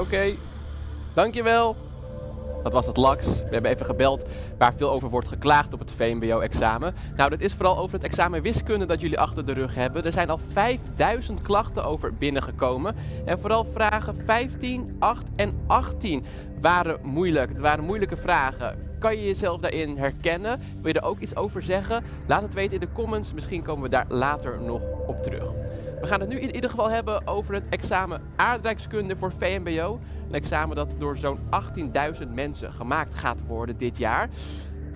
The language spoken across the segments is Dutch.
Oké, dankjewel. Dat was het LAX. We hebben even gebeld waar veel over wordt geklaagd op het VMBO-examen. Nou, dat is vooral over het examen wiskunde dat jullie achter de rug hebben. Er zijn al 5000 klachten over binnengekomen. En vooral vragen 15, 8 en 18 waren moeilijk. Het waren moeilijke vragen. Kan je jezelf daarin herkennen? Wil je er ook iets over zeggen? Laat het weten in de comments. Misschien komen we daar later nog op terug. We gaan het nu in ieder geval hebben over het examen aardrijkskunde voor VMBO. Een examen dat door zo'n 18.000 mensen gemaakt gaat worden dit jaar.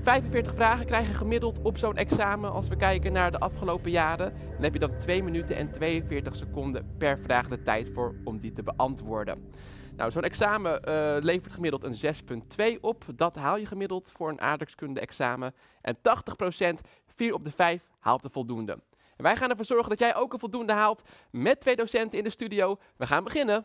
45 vragen krijgen gemiddeld op zo'n examen als we kijken naar de afgelopen jaren. Dan heb je dan 2 minuten en 42 seconden per vraag de tijd voor om die te beantwoorden. Nou, zo'n examen eh, levert gemiddeld een 6,2 op. Dat haal je gemiddeld voor een aardrijkskunde examen. En 80%, 4 op de 5, haalt de voldoende. En wij gaan ervoor zorgen dat jij ook een voldoende haalt met twee docenten in de studio. We gaan beginnen.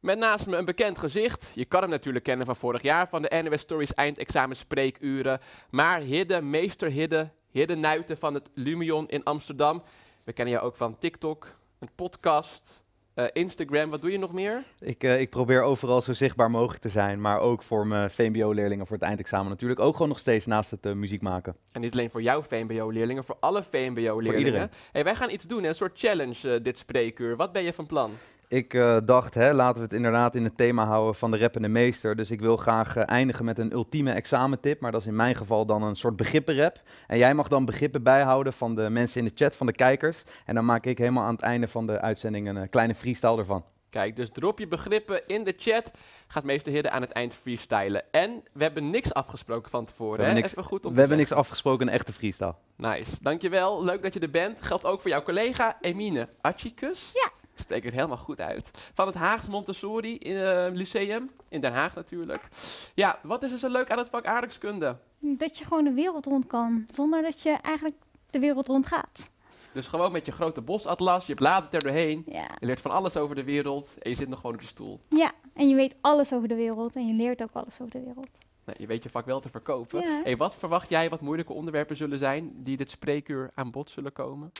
Met naast me een bekend gezicht. Je kan hem natuurlijk kennen van vorig jaar van de NWS Stories eindexamen spreekuren. Maar Hidden, meester Hidde, Hidden Nuiten van het Lumion in Amsterdam. We kennen jou ook van TikTok, een podcast, eh, Instagram, wat doe je nog meer? Ik, eh, ik probeer overal zo zichtbaar mogelijk te zijn, maar ook voor mijn VMBO-leerlingen voor het eindexamen natuurlijk. Ook gewoon nog steeds naast het eh, muziek maken. En niet alleen voor jouw VMBO-leerlingen, voor alle VMBO-leerlingen. Hey, wij gaan iets doen, een soort challenge dit spreekuur. Wat ben je van plan? Ik eh, dacht, hè, laten we het inderdaad in het thema houden van de rappende meester. Dus ik wil graag eh, eindigen met een ultieme examentip. Maar dat is in mijn geval dan een soort begrippenrap. En jij mag dan begrippen bijhouden van de mensen in de chat, van de kijkers. En dan maak ik helemaal aan het einde van de uitzending een eh, kleine freestyle ervan. Kijk, dus drop je begrippen in de chat. Gaat meester Hidden aan het eind freestylen. En we hebben niks afgesproken van tevoren. We hebben niks, we hebben niks afgesproken, een echte freestyle. Nice, dankjewel. Leuk dat je er bent. Geldt ook voor jouw collega Emine Achikus. Ja ik spreek het helemaal goed uit. Van het Haags Montessori eh, Lyceum, in Den Haag natuurlijk. Ja, wat is er zo leuk aan het vak aardrijkskunde? Dat je gewoon de wereld rond kan, zonder dat je eigenlijk de wereld rond gaat. Dus gewoon met je grote bosatlas, je bladert er doorheen. Je leert van alles over de wereld en je zit nog gewoon op je stoel. Ja, en je weet alles over de wereld en je leert ook alles over de wereld. Nou, je weet je vak wel te verkopen. Ja. wat verwacht jij wat moeilijke onderwerpen zullen zijn die dit spreekuur aan bod zullen komen?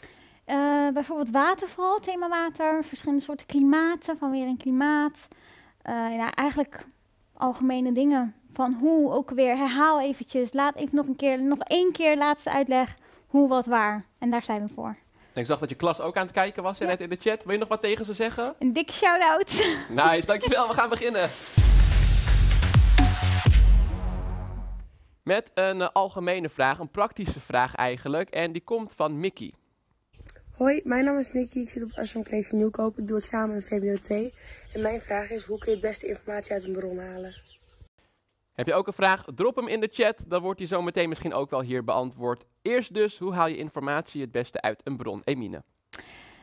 Uh, bijvoorbeeld waterval, thema water, verschillende soorten klimaten, van weer een klimaat. Eh, ja, eigenlijk algemene dingen van hoe ook weer. Herhaal eventjes, laat even nog een keer, nog één keer laatste uitleg, hoe, wat, waar. En daar zijn we voor. ik zag dat je klas ook aan het kijken was en net in de chat. Wil je nog wat tegen ze zeggen? Een dikke shout-out. Nice, dankjewel. we gaan beginnen. Met een eh, algemene vraag, een praktische vraag eigenlijk. En die komt van Mickey. Hoi, mijn naam is Nicky. Ik zit op Assam College Nieuwkoop. Ik doe examen in VBOT. En mijn vraag is, hoe kun je het beste informatie uit een bron halen? Heb je ook een vraag? Drop hem in de chat. Dan wordt die zo meteen misschien ook wel hier beantwoord. Eerst dus, hoe haal je informatie het beste uit een bron? Emine.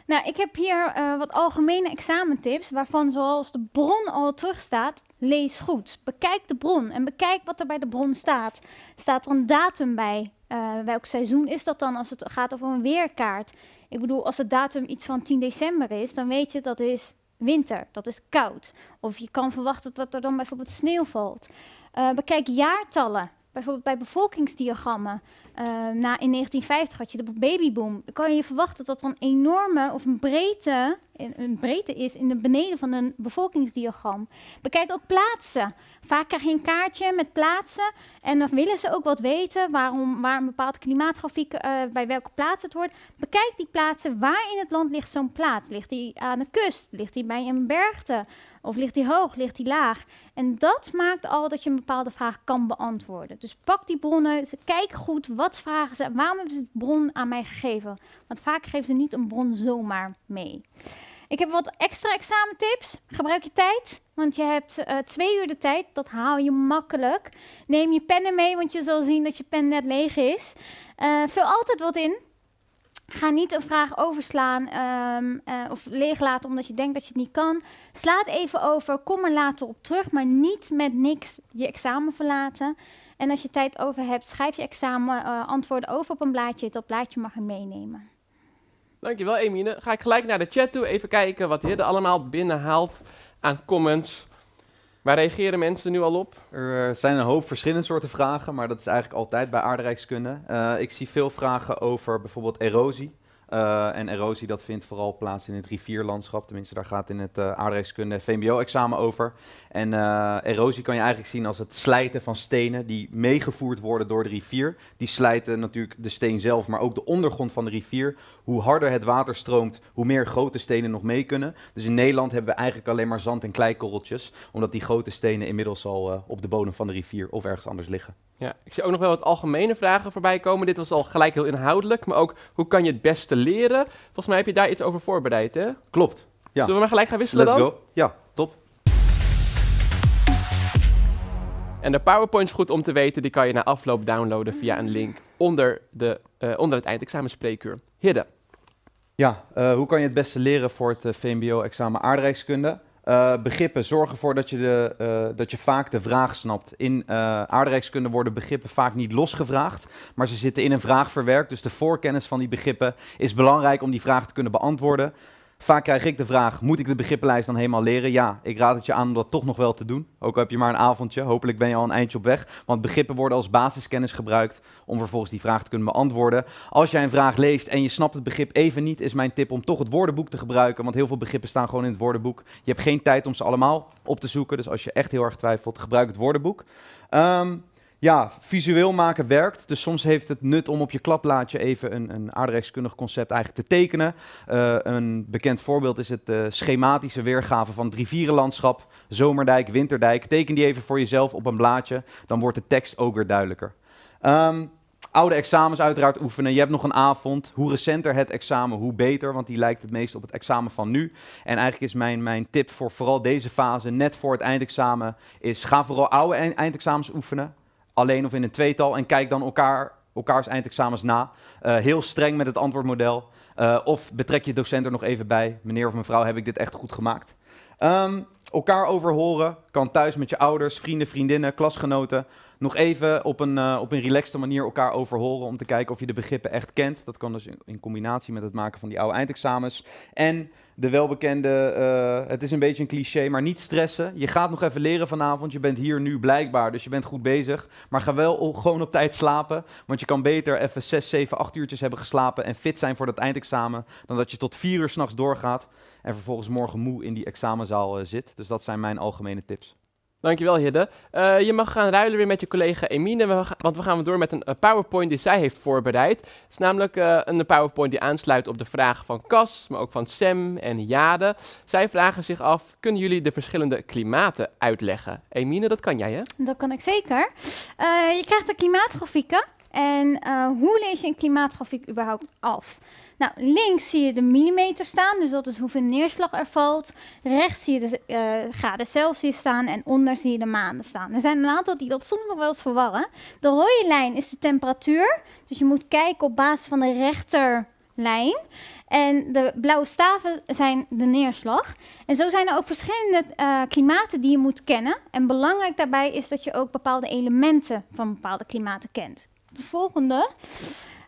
Nou, ik heb hier eh, wat algemene examentips, waarvan zoals de bron al terugstaat, lees goed. Bekijk de bron en bekijk wat er bij de bron staat. Staat er een datum bij? Eh, welk seizoen is dat dan als het gaat over een weerkaart? Ik bedoel, als de datum iets van 10 december is, dan weet je dat is winter, dat is koud. Of je kan verwachten dat er dan bijvoorbeeld sneeuw valt. Uh, bekijk jaartallen. Bijvoorbeeld bij bevolkingsdiagrammen. Eh, na, in 1950 had je de babyboom. Dan kan je verwachten dat er een enorme of een breedte een breedte is in de beneden van een bevolkingsdiagram. Bekijk ook plaatsen. Vaak krijg je een kaartje met plaatsen en dan willen ze ook wat weten waarom, waar een bepaald klimaatgrafiek, uh, bij welke plaats het wordt. Bekijk die plaatsen, waar in het land ligt zo'n plaats? Ligt die aan de kust? Ligt die bij een bergte? Of ligt die hoog? Ligt die laag? En dat maakt al dat je een bepaalde vraag kan beantwoorden. Dus pak die bronnen, kijk goed, wat vragen ze? Waarom hebben ze het bron aan mij gegeven? Want vaak geven ze niet een bron zomaar mee. Ik heb wat extra examentips. Gebruik je tijd, want je hebt eh, twee uur de tijd. Dat haal je makkelijk. Neem je pennen mee, want je zal zien dat je pen net leeg is. Eh, vul altijd wat in. Ga niet een vraag overslaan ehm, eh, of leeg laten omdat je denkt dat je het niet kan. Sla het even over, kom er later op terug, maar niet met niks je examen verlaten. En als je tijd over hebt, schrijf je examen antwoorden over op een blaadje. Dat blaadje mag je meenemen. Dankjewel Emine. Ga ik gelijk naar de chat toe, even kijken wat er allemaal binnenhaalt aan comments. Waar reageren mensen nu al op? Er eh, zijn een hoop verschillende soorten vragen, maar dat is eigenlijk altijd bij aardrijkskunde. Eh, ik zie veel vragen over bijvoorbeeld erosie. Eh, en erosie, dat vindt vooral plaats in het rivierlandschap. Tenminste, daar gaat in het eh, aardrijkskunde VMBO-examen over. En eh, erosie kan je eigenlijk zien als het slijten van stenen die meegevoerd worden door de rivier. Die slijten natuurlijk de steen zelf, maar ook de ondergrond van de rivier. Hoe harder het water stroomt, hoe meer grote stenen nog mee kunnen. Dus in Nederland hebben we eigenlijk alleen maar zand- en kleikorreltjes, omdat die grote stenen inmiddels al op de bodem van de rivier of ergens anders liggen. Ja, ik zie ook nog wel wat algemene vragen voorbij komen. Dit was al gelijk heel inhoudelijk, maar ook hoe kan je het beste leren? Volgens mij heb je daar iets over voorbereid, hè? Klopt. Ja. Zullen we maar gelijk gaan wisselen Let's dan? Go. Ja, top. En de PowerPoint is goed om te weten, die kan je na afloop downloaden via een link onder, de, eh, onder het eindexamenspreekuur. Hidde. Ja, eh, hoe kan je het beste leren voor het eh, VMBO-examen aardrijkskunde? Eh, begrippen zorgen ervoor dat je, de, eh, dat je vaak de vraag snapt. In uh, aardrijkskunde worden begrippen vaak niet losgevraagd, maar ze zitten in een vraag verwerkt. Dus de voorkennis van die begrippen is belangrijk om die vraag te kunnen beantwoorden. Vaak krijg ik de vraag, moet ik de begrippenlijst dan helemaal leren? Ja, ik raad het je aan om dat toch nog wel te doen. Ook al heb je maar een avondje, hopelijk ben je al een eindje op weg. Want begrippen worden als basiskennis gebruikt om vervolgens die vraag te kunnen beantwoorden. Als jij een vraag leest en je snapt het begrip even niet, is mijn tip om toch het woordenboek te gebruiken. Want heel veel begrippen staan gewoon in het woordenboek. Je hebt geen tijd om ze allemaal op te zoeken. Dus als je echt heel erg twijfelt, gebruik het woordenboek. Um, ja, visueel maken werkt. Dus soms heeft het nut om op je kladblaadje even een, een aardrijkskundig concept eigenlijk te tekenen. Eh, een bekend voorbeeld is het eh, schematische weergave van het rivierenlandschap. Zomerdijk, winterdijk. Teken die even voor jezelf op een blaadje. Dan wordt de tekst ook weer duidelijker. Ehm, oude examens uiteraard oefenen. Je hebt nog een avond. Hoe recenter het examen, hoe beter. Want die lijkt het meest op het examen van nu. En eigenlijk is mijn, mijn tip voor vooral deze fase, net voor het eindexamen, is ga vooral oude eindexamens oefenen alleen of in een tweetal en kijk dan elkaar, elkaars eindexamens na. Eh, heel streng met het antwoordmodel. Eh, of betrek je docent er nog even bij. Meneer of mevrouw, heb ik dit echt goed gemaakt? Ehm, elkaar overhoren kan thuis met je ouders, vrienden, vriendinnen, klasgenoten nog even op een, eh, op een relaxte manier elkaar overhoren om te kijken of je de begrippen echt kent. Dat kan dus in, combinatie met het maken van die oude eindexamens. En de welbekende, eh, het is een beetje een cliché, maar niet stressen. Je gaat nog even leren vanavond, je bent hier nu blijkbaar, dus je bent goed bezig. Maar ga wel gewoon op tijd slapen, want je kan beter even 6, 7, 8 uurtjes hebben geslapen en fit zijn voor dat eindexamen, dan dat je tot 4 uur s'nachts doorgaat en vervolgens morgen moe in die examenzaal eh, zit. Dus dat zijn mijn algemene tips. Dankjewel, Hidde. Eh, je mag gaan ruilen weer met je collega Emine, want we gaan door met een eh, PowerPoint die zij heeft voorbereid. Het is namelijk eh, een PowerPoint die aansluit op de vragen van Cas, maar ook van Sam en Jade. Zij vragen zich af, kunnen jullie de verschillende klimaten uitleggen? Emine, dat kan jij hè? Dat kan ik zeker. je krijgt de klimaatgrafieken. En hoe lees je een klimaatgrafiek überhaupt af? Nou, links zie je de millimeter staan, dus dat is hoeveel neerslag er valt. Rechts zie je de eh, graden Celsius staan en onder zie je de maanden staan. Er zijn een aantal die dat soms nog wel eens verwarren. De rode lijn is de temperatuur, dus je moet kijken op basis van de rechterlijn. En de blauwe staven zijn de neerslag. En zo zijn er ook verschillende eh, klimaten die je moet kennen. En belangrijk daarbij is dat je ook bepaalde elementen van bepaalde klimaten kent. De volgende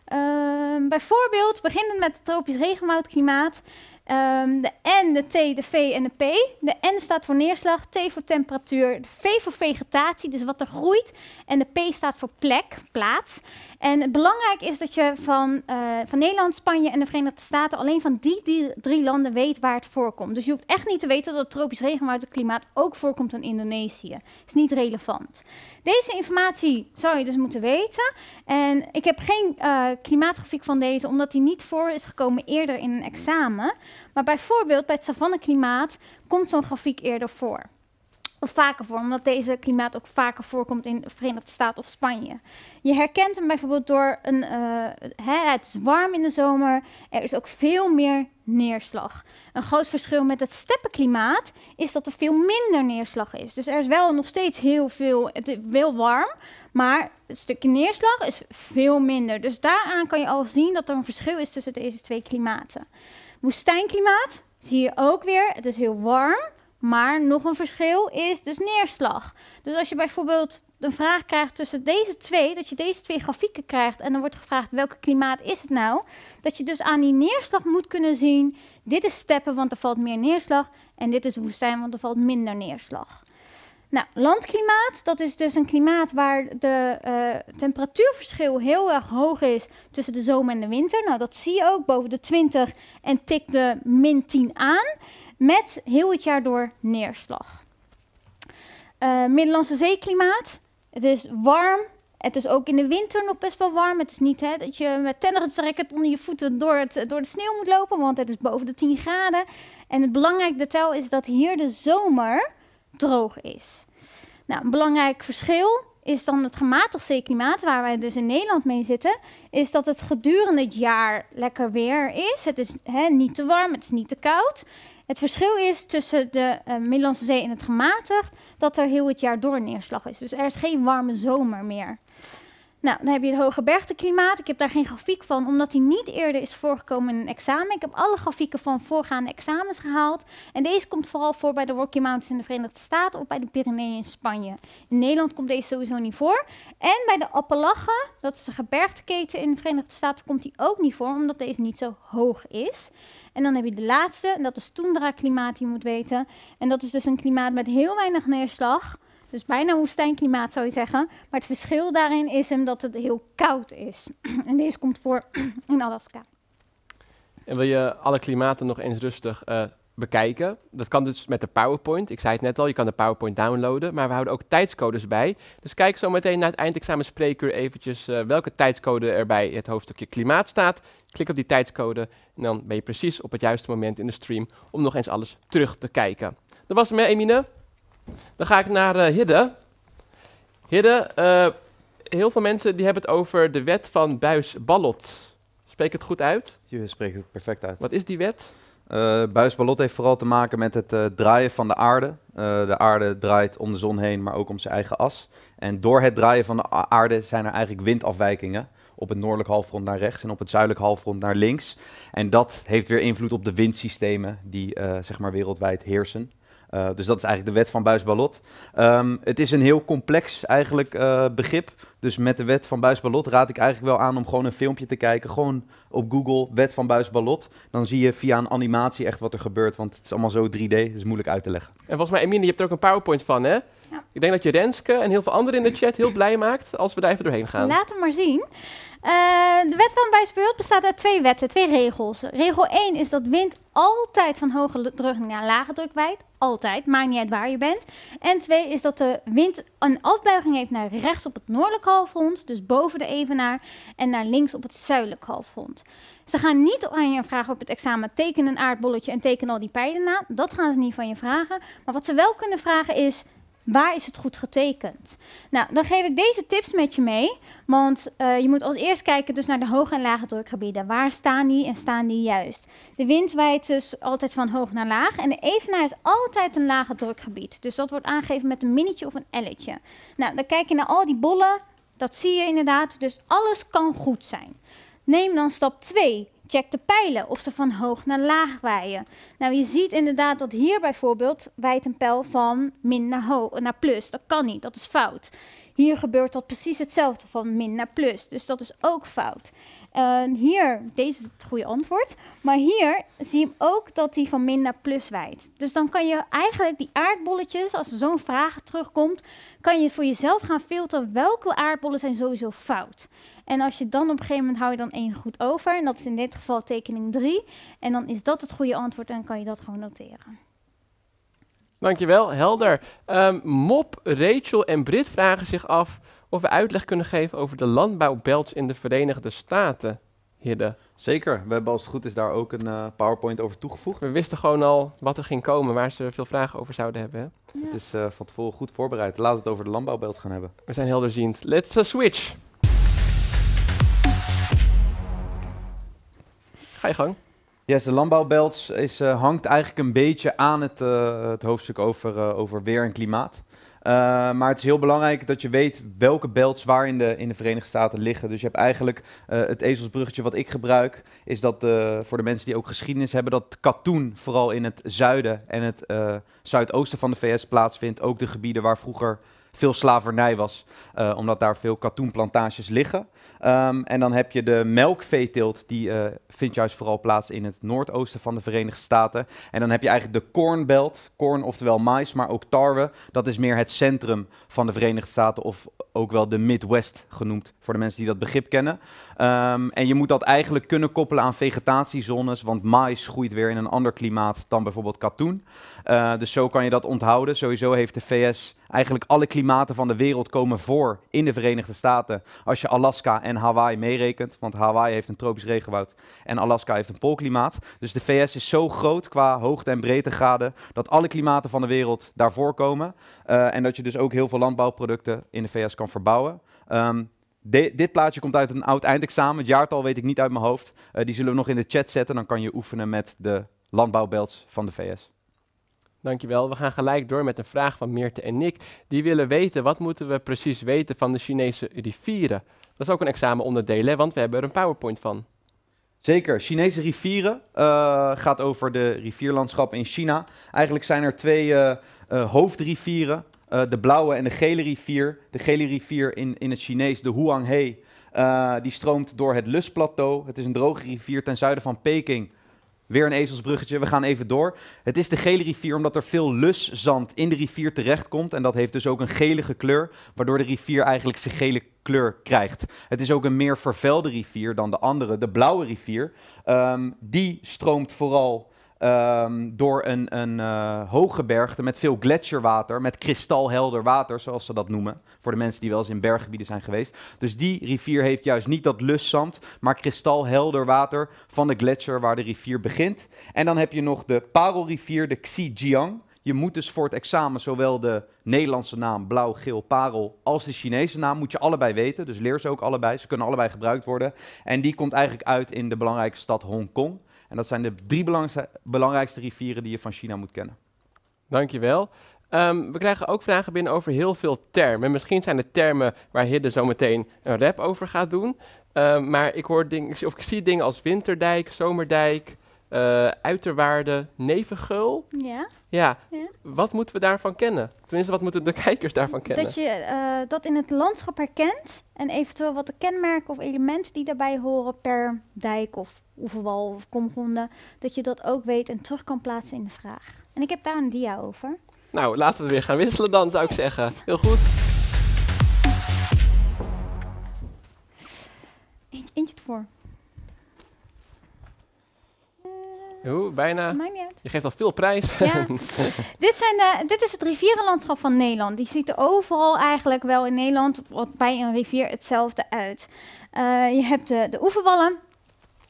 Ehm, bijvoorbeeld beginnend met het tropisch regenwoudklimaat, ehm, de N, de T, de V en de P. De N staat voor neerslag, T voor temperatuur, de V voor vegetatie, dus wat er groeit. En de P staat voor plek, plaats. En belangrijk is dat je van, eh, van Nederland, Spanje en de Verenigde Staten alleen van die, drie landen weet waar het voorkomt. Dus je hoeft echt niet te weten dat het tropisch regenwaterklimaat ook voorkomt in Indonesië. is niet relevant. Deze informatie zou je dus moeten weten. En ik heb geen eh, klimaatgrafiek van deze, omdat die niet voor is gekomen eerder in een examen. Maar bijvoorbeeld bij het savanneklimaat komt zo'n grafiek eerder voor vaker voor, omdat deze klimaat ook vaker voorkomt in de Verenigde Staten of Spanje. Je herkent hem bijvoorbeeld door een. Eh, hè, het is warm in de zomer, er is ook veel meer neerslag. Een groot verschil met het steppenklimaat is dat er veel minder neerslag is. Dus er is wel nog steeds heel veel, het is wel warm, maar het stukje neerslag is veel minder. Dus daaraan kan je al zien dat er een verschil is tussen deze twee klimaten. Woestijnklimaat zie je ook weer, het is heel warm, maar nog een verschil is dus neerslag. Dus als je bijvoorbeeld een vraag krijgt tussen deze twee, dat je deze twee grafieken krijgt en dan wordt gevraagd welke klimaat is het nou, dat je dus aan die neerslag moet kunnen zien, dit is steppen, want er valt meer neerslag, en dit is woestijn, want er valt minder neerslag. Nou, landklimaat, dat is dus een klimaat waar de eh, temperatuurverschil heel erg hoog is tussen de zomer en de winter. Nou, dat zie je ook boven de 20 en tik de min 10 aan met heel het jaar door neerslag. Uh, Middellandse zeeklimaat. Het is warm. Het is ook in de winter nog best wel warm. Het is niet hè, dat je met tennisracket onder je voeten door, door de sneeuw moet lopen, want het is boven de 10 graden. En het belangrijk detail is dat hier de zomer droog is. Nou, een belangrijk verschil is dan het gematigd zeeklimaat, waar wij dus in Nederland mee zitten, is dat het gedurende het jaar lekker weer is. Het is hè, niet te warm, het is niet te koud. Het verschil is tussen de uh, Middellandse Zee en het gematigd dat er heel het jaar door neerslag is. Dus er is geen warme zomer meer. Nou, dan heb je het hoge bergteklimaat. Ik heb daar geen grafiek van, omdat die niet eerder is voorgekomen in een examen. Ik heb alle grafieken van voorgaande examens gehaald. En deze komt vooral voor bij de Rocky Mountains in de Verenigde Staten of bij de Pyreneeën in Spanje. In Nederland komt deze sowieso niet voor. En bij de Appalachen, dat is de gebergteketen in de Verenigde Staten, komt die ook niet voor, omdat deze niet zo hoog is. En dan heb je de laatste, en dat is tundra klimaat, die je moet weten. En dat is dus een klimaat met heel weinig neerslag dus bijna woestijnklimaat zou je zeggen. Maar het verschil daarin is hem dat het heel koud is. en deze komt voor in Alaska. En wil je alle klimaten nog eens rustig eh, bekijken? Dat kan dus met de PowerPoint. Ik zei het net al, je kan de PowerPoint downloaden. Maar we houden ook tijdscodes bij. Dus kijk zo meteen naar het eindexamen spreekuur eventjes eh, welke tijdscode er bij het hoofdstukje klimaat staat. Klik op die tijdscode en dan ben je precies op het juiste moment in de stream om nog eens alles terug te kijken. Dat was het, Emine. Dan ga ik naar uh, Hidde. Hidde, eh, heel veel mensen die hebben het over de wet van Buis-Ballot. Spreek het goed uit? Je spreekt het perfect uit. Wat is die wet? Uh, eh, Buis-Ballot heeft vooral te maken met het draaien van de aarde. de aarde draait om de zon heen, maar ook om zijn eigen as. En door het draaien van de aarde zijn er eigenlijk windafwijkingen. Op het noordelijk halfrond naar rechts en op het zuidelijk halfrond naar links. En dat heeft weer invloed op de windsystemen die zeg maar wereldwijd heersen. Eh, dus dat is eigenlijk de wet van Buis-Ballot. Ehm, het is een heel complex eigenlijk eh, begrip. Dus met de wet van Buis-Ballot raad ik eigenlijk wel aan om gewoon een filmpje te kijken. Gewoon op Google, wet van Buis-Ballot. Dan zie je via een animatie echt wat er gebeurt. Want het is allemaal zo 3D, het is moeilijk uit te leggen. En volgens mij, Emine, je hebt er ook een PowerPoint van, hè? Ik denk dat je Renske en heel veel anderen in de chat heel blij maakt als we daar even doorheen gaan. Laat hem maar zien. Eh, de wet van bijsbeeld bestaat uit twee wetten, twee regels. Regel 1 is dat wind altijd van hoge druk naar lage druk wijdt, Altijd, maakt niet uit waar je bent. En 2, is dat de wind een afbuiging heeft naar rechts op het noordelijk halfrond, dus boven de evenaar, en naar links op het zuidelijk halfrond. Ze gaan niet aan je vragen op het examen: teken een aardbolletje en teken al die pijlen na. Dat gaan ze niet van je vragen. Maar wat ze wel kunnen vragen is: Waar is het goed getekend? Nou, dan geef ik deze tips met je mee. Want eh, je moet als eerst kijken dus naar de hoge en lage drukgebieden. Waar staan die en staan die juist? De wind waait dus altijd van hoog naar laag. En de evenaar is altijd een lage drukgebied. Dus dat wordt aangegeven met een minnetje of een elletje. Nou, dan kijk je naar al die bollen. Dat zie je inderdaad. Dus alles kan goed zijn. Neem dan stap 2. Check de pijlen of ze van hoog naar laag waaien. Nou, je ziet inderdaad dat hier bijvoorbeeld waait een pijl van min naar, naar plus. Dat kan niet, dat is fout. Hier gebeurt dat precies hetzelfde van min naar plus. Dus dat is ook fout. En ehm, hier, deze is het goede antwoord. Maar hier zie je ook dat die van min naar plus wijdt. Dus dan kan je eigenlijk die aardbolletjes, als er zo'n vraag terugkomt, kan je voor jezelf gaan filteren welke aardbollen zijn sowieso fout. En als je dan op een gegeven moment hou je dan één goed over. En dat is in dit geval tekening 3. En dan is dat het goede antwoord en dan kan je dat gewoon noteren. Dankjewel, helder. Ehm, mop, Rachel en Brit vragen zich af of we uitleg kunnen geven over de landbouwbelts in de Verenigde Staten, Hidde. Zeker, we hebben als het goed is daar ook een eh, PowerPoint over toegevoegd. We wisten gewoon al wat er ging komen, waar ze veel vragen over zouden hebben. Het is eh, van tevoren goed voorbereid. Laten we het over de landbouwbelt gaan hebben. We zijn helderziend. Let's eh, switch. Ga je gang. Yes, de landbouwbelt is, hangt eigenlijk een beetje aan het, het hoofdstuk over, over weer en klimaat. Eh, maar het is heel belangrijk dat je weet welke belts waar in de, in de Verenigde Staten liggen. Dus je hebt eigenlijk eh, het ezelsbruggetje wat ik gebruik, is dat eh, voor de mensen die ook geschiedenis hebben, dat katoen vooral in het zuiden en het zuidoosten van de VS plaatsvindt. Ook de gebieden waar vroeger veel slavernij was, omdat daar veel katoenplantages liggen. Ehm, en dan heb je de melkveeteelt, die eh, vindt juist vooral plaats in het noordoosten van de Verenigde Staten. En dan heb je eigenlijk de cornbelt, corn oftewel mais, maar ook tarwe. Dat is meer het centrum van de Verenigde Staten of ook wel de Midwest genoemd voor de mensen die dat begrip kennen. Ehm, en je moet dat eigenlijk kunnen koppelen aan vegetatiezones, want maïs groeit weer in een ander klimaat dan bijvoorbeeld katoen. Eh, dus zo kan je dat onthouden. Sowieso heeft de VS eigenlijk alle klimaten van de wereld komen voor in de Verenigde Staten als je Alaska en Hawaii meerekent, want Hawaii heeft een tropisch regenwoud en Alaska heeft een poolklimaat. Dus de VS is zo groot qua hoogte- en breedtegraden dat alle klimaten van de wereld daarvoor komen eh, en dat je dus ook heel veel landbouwproducten in de VS kan verbouwen. Ehm, de, dit plaatje komt uit een oud eindexamen. Het jaartal weet ik niet uit mijn hoofd. Eh, die zullen we nog in de chat zetten. Dan kan je oefenen met de landbouwbelts van de VS. Dankjewel. We gaan gelijk door met een vraag van Meerte en Nick. Die willen weten, wat moeten we precies weten van de Chinese rivieren? Dat is ook een examenonderdeel, hè? want we hebben er een PowerPoint van. Zeker. Chinese rivieren eh, gaat over de rivierlandschap in China. Eigenlijk zijn er twee eh, hoofdrivieren. Eh, de blauwe en de gele rivier. De gele rivier in, in het Chinees, de Huanghe. Uh, eh, die stroomt door het Lusplateau. Het is een droge rivier ten zuiden van Peking. Weer een ezelsbruggetje, we gaan even door. Het is de gele rivier omdat er veel luszand in de rivier terechtkomt. En dat heeft dus ook een gelige kleur, waardoor de rivier eigenlijk zijn gele kleur krijgt. Het is ook een meer vervuilde rivier dan de andere, de blauwe rivier. Ehm, die stroomt vooral Ehm, door een, een uh, bergte met veel gletsjerwater, met kristalhelder water, zoals ze dat noemen. Voor de mensen die wel eens in berggebieden zijn geweest. Dus die rivier heeft juist niet dat luszand, maar kristalhelder water van de gletsjer waar de rivier begint. En dan heb je nog de parelrivier, de Xijiang. Je moet dus voor het examen zowel de Nederlandse naam blauw-geel parel als de Chinese naam moet je allebei weten. Dus leer ze ook allebei. Ze kunnen allebei gebruikt worden. En die komt eigenlijk uit in de belangrijke stad Hongkong. En dat zijn de drie belangrijkste rivieren die je van China moet kennen. Dankjewel. Um, we krijgen ook vragen binnen over heel veel termen. Misschien zijn het termen waar Hidde zo meteen een rap over gaat doen. Ehm, maar ik, hoor dingen, of ik zie dingen als winterdijk, zomerdijk, uh, uiterwaarde nevengeul. Ja. ja. Wat moeten we daarvan kennen? Tenminste, wat moeten de kijkers daarvan kennen? Dat je eh, dat in het landschap herkent en eventueel wat de kenmerken of elementen die daarbij horen per dijk of oeverwal of komgronden, dat je dat ook weet en terug kan plaatsen in de vraag. En ik heb daar een dia over. Nou, laten we weer gaan wisselen dan, zou ik zeggen. Heel goed. Eentje, eentje voor. Hoe, bijna? Je geeft al veel prijs. Ja. dit, zijn eh, dit is het rivierenlandschap van Nederland. Die ziet er overal eigenlijk wel in Nederland wat bij een rivier hetzelfde uit. Eh, je hebt de, de oeverwallen,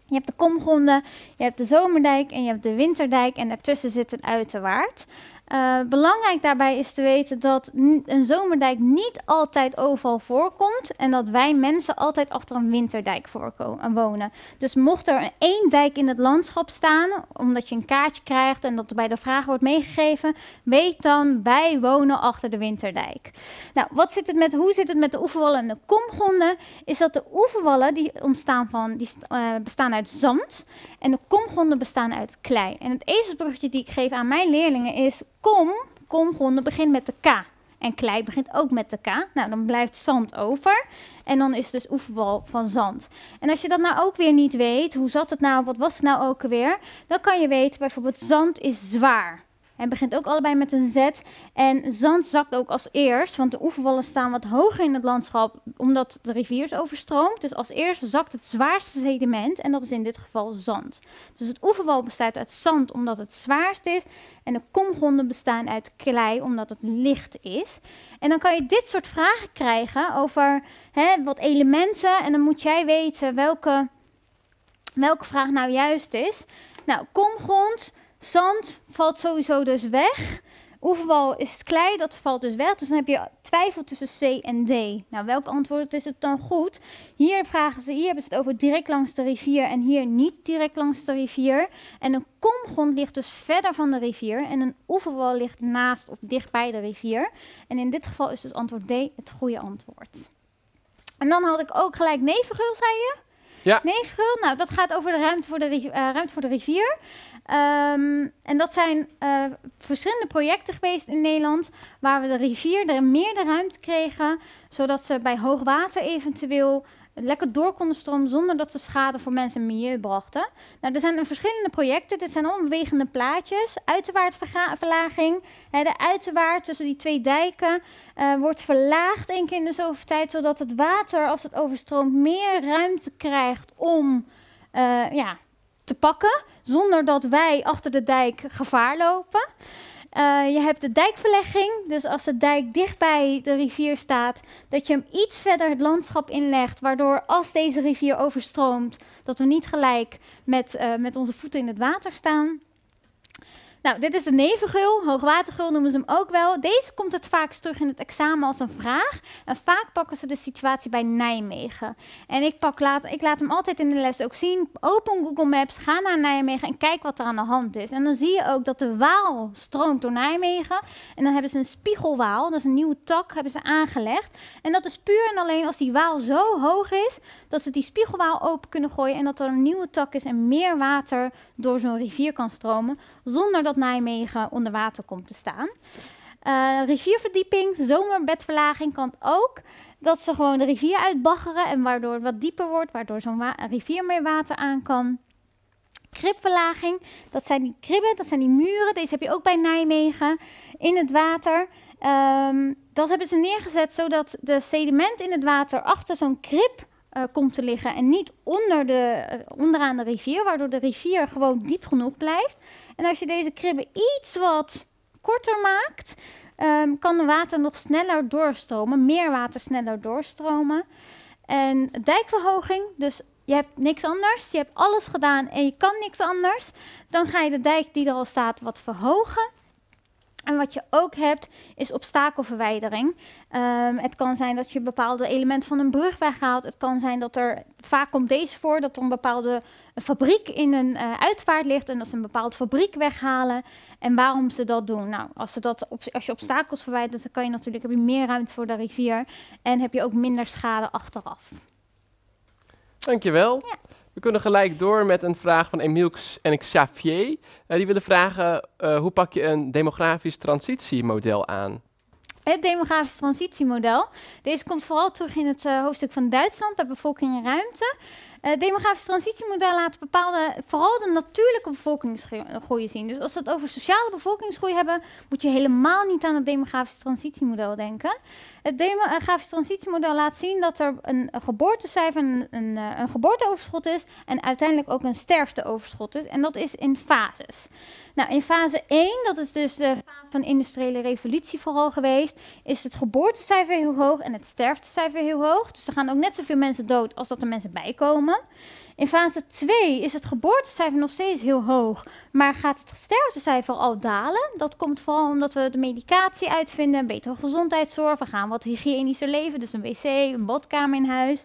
je hebt de komgronden, je hebt de zomerdijk en je hebt de winterdijk. En daartussen zit een uiterwaard. Eh, belangrijk daarbij is te weten dat een zomerdijk niet altijd overal voorkomt en dat wij mensen altijd achter een winterdijk eh, wonen. Dus mocht er één dijk in het landschap staan, omdat je een kaartje krijgt en dat er bij de vraag wordt meegegeven, weet dan wij wonen achter de winterdijk. Nou, wat zit het met, hoe zit het met de oeverwallen en de komgonden Is dat de oeverwallen die ontstaan van, die eh, bestaan uit zand en de komgonden bestaan uit klei. En het ezelsbruggetje die ik geef aan mijn leerlingen is kom, kom begint met de K. En klei begint ook met de K. Nou, dan blijft zand over. En dan is dus oefenbal van zand. En als je dat nou ook weer niet weet, hoe zat het nou, wat was het nou ook weer? Dan kan je weten bijvoorbeeld zand is zwaar. En begint ook allebei met een Z. En zand zakt ook als eerst, want de oeverwallen staan wat hoger in het landschap, omdat de rivier is overstroomd. Dus als eerst zakt het zwaarste sediment, en dat is in dit geval zand. Dus het oeverwal bestaat uit zand, omdat het zwaarst is. En de komgronden bestaan uit klei, omdat het licht is. En dan kan je dit soort vragen krijgen over hè, wat elementen. En dan moet jij weten welke, welke vraag nou juist is. Nou, komgrond Zand valt sowieso dus weg. Oeverwal is klei, dat valt dus weg. Dus dan heb je twijfel tussen C en D. Nou, welk antwoord is het dan goed? Hier vragen ze, hier hebben ze het over direct langs de rivier en hier niet direct langs de rivier. En een komgrond ligt dus verder van de rivier en een oeverwal ligt naast of dichtbij de rivier. En in dit geval is dus antwoord D het goede antwoord. En dan had ik ook gelijk nevengeul, zei je? Ja. Neefgeul, nou, dat gaat over de ruimte voor de, rivier, eh, ruimte voor de rivier. Ehm, en dat zijn eh, verschillende projecten geweest in Nederland, waar we de rivier er meer de ruimte kregen, zodat ze bij hoogwater eventueel lekker door konden stromen zonder dat ze schade voor mensen en milieu brachten. Nou, er zijn verschillende projecten. Dit zijn omwegende plaatjes. Uiterwaardverlaging. De uiterwaard tussen die twee dijken eh, wordt verlaagd één keer in de zoveel tijd, zodat het water, als het overstroomt, meer ruimte krijgt om eh, ja, te pakken, zonder dat wij achter de dijk gevaar lopen. Eh, je hebt de dijkverlegging, dus als de dijk dichtbij de rivier staat, dat je hem iets verder het landschap inlegt, waardoor als deze rivier overstroomt, dat we niet gelijk met, eh, met onze voeten in het water staan. Nou, dit is de nevengeul, hoogwatergeul noemen ze hem ook wel. Deze komt het vaakst terug in het examen als een vraag. En vaak pakken ze de situatie bij Nijmegen. En ik, pak laat, ik laat hem altijd in de les ook zien. Open Google Maps, ga naar Nijmegen en kijk wat er aan de hand is. En dan zie je ook dat de Waal stroomt door Nijmegen. En dan hebben ze een spiegelwaal, dat is een nieuwe tak, hebben ze aangelegd. En dat is puur en alleen als die waal zo hoog is, dat ze die spiegelwaal open kunnen gooien. En dat er een nieuwe tak is en meer water door zo'n rivier kan stromen. Zonder dat Nijmegen onder water komt te staan. Eh, rivierverdieping, zomerbedverlaging kan ook. Dat ze gewoon de rivier uitbaggeren en waardoor het wat dieper wordt, waardoor zo'n rivier meer water aan kan. Kribverlaging, dat zijn die kribben, dat zijn die muren. Deze heb je ook bij Nijmegen in het water. Ehm, dat hebben ze neergezet zodat de sediment in het water achter zo'n krib eh, komt te liggen en niet onder de, eh, onderaan de rivier, waardoor de rivier gewoon diep genoeg blijft. En als je deze kribben iets wat korter maakt, ehm, kan het water nog sneller doorstromen, meer water sneller doorstromen. En dijkverhoging, dus je hebt niks anders, je hebt alles gedaan en je kan niks anders, dan ga je de dijk die er al staat wat verhogen. En wat je ook hebt, is obstakelverwijdering. Ehm, het kan zijn dat je een bepaalde element van een brug weghaalt. Het kan zijn dat er, vaak komt deze voor, dat er een bepaalde fabriek in een eh, uitvaart ligt en dat ze een bepaalde fabriek weghalen. En waarom ze dat doen? Nou, als, ze dat als je obstakels verwijdert, dan kan je natuurlijk, heb je meer ruimte voor de rivier en heb je ook minder schade achteraf. Dankjewel. Ja. We kunnen gelijk door met een vraag van Emile en Xavier. Eh, die willen vragen, eh, hoe pak je een demografisch transitiemodel aan? Het demografisch transitiemodel. Deze komt vooral terug in het eh, hoofdstuk van Duitsland bij bevolking en ruimte. Eh, het demografische transitiemodel laat bepaalde, vooral de natuurlijke bevolkingsgroei zien. Dus als we het over sociale bevolkingsgroei hebben, moet je helemaal niet aan het demografische transitiemodel denken. Het demografische transitiemodel laat zien dat er een, geboortecijfer, een, een, eh, geboorteoverschot is en uiteindelijk ook een sterfteoverschot is. En dat is in fases. Nou, in fase 1, dat is dus de fase van de industriële revolutie vooral geweest, is het geboortecijfer heel hoog en het sterftecijfer heel hoog. Dus er gaan ook net zoveel mensen dood als dat er mensen bijkomen. In fase 2 is het geboortecijfer nog steeds heel hoog, maar gaat het sterftecijfer al dalen? Dat komt vooral omdat we de medicatie uitvinden, betere gezondheidszorg, we gaan wat hygiënischer leven, dus een wc, een badkamer in huis.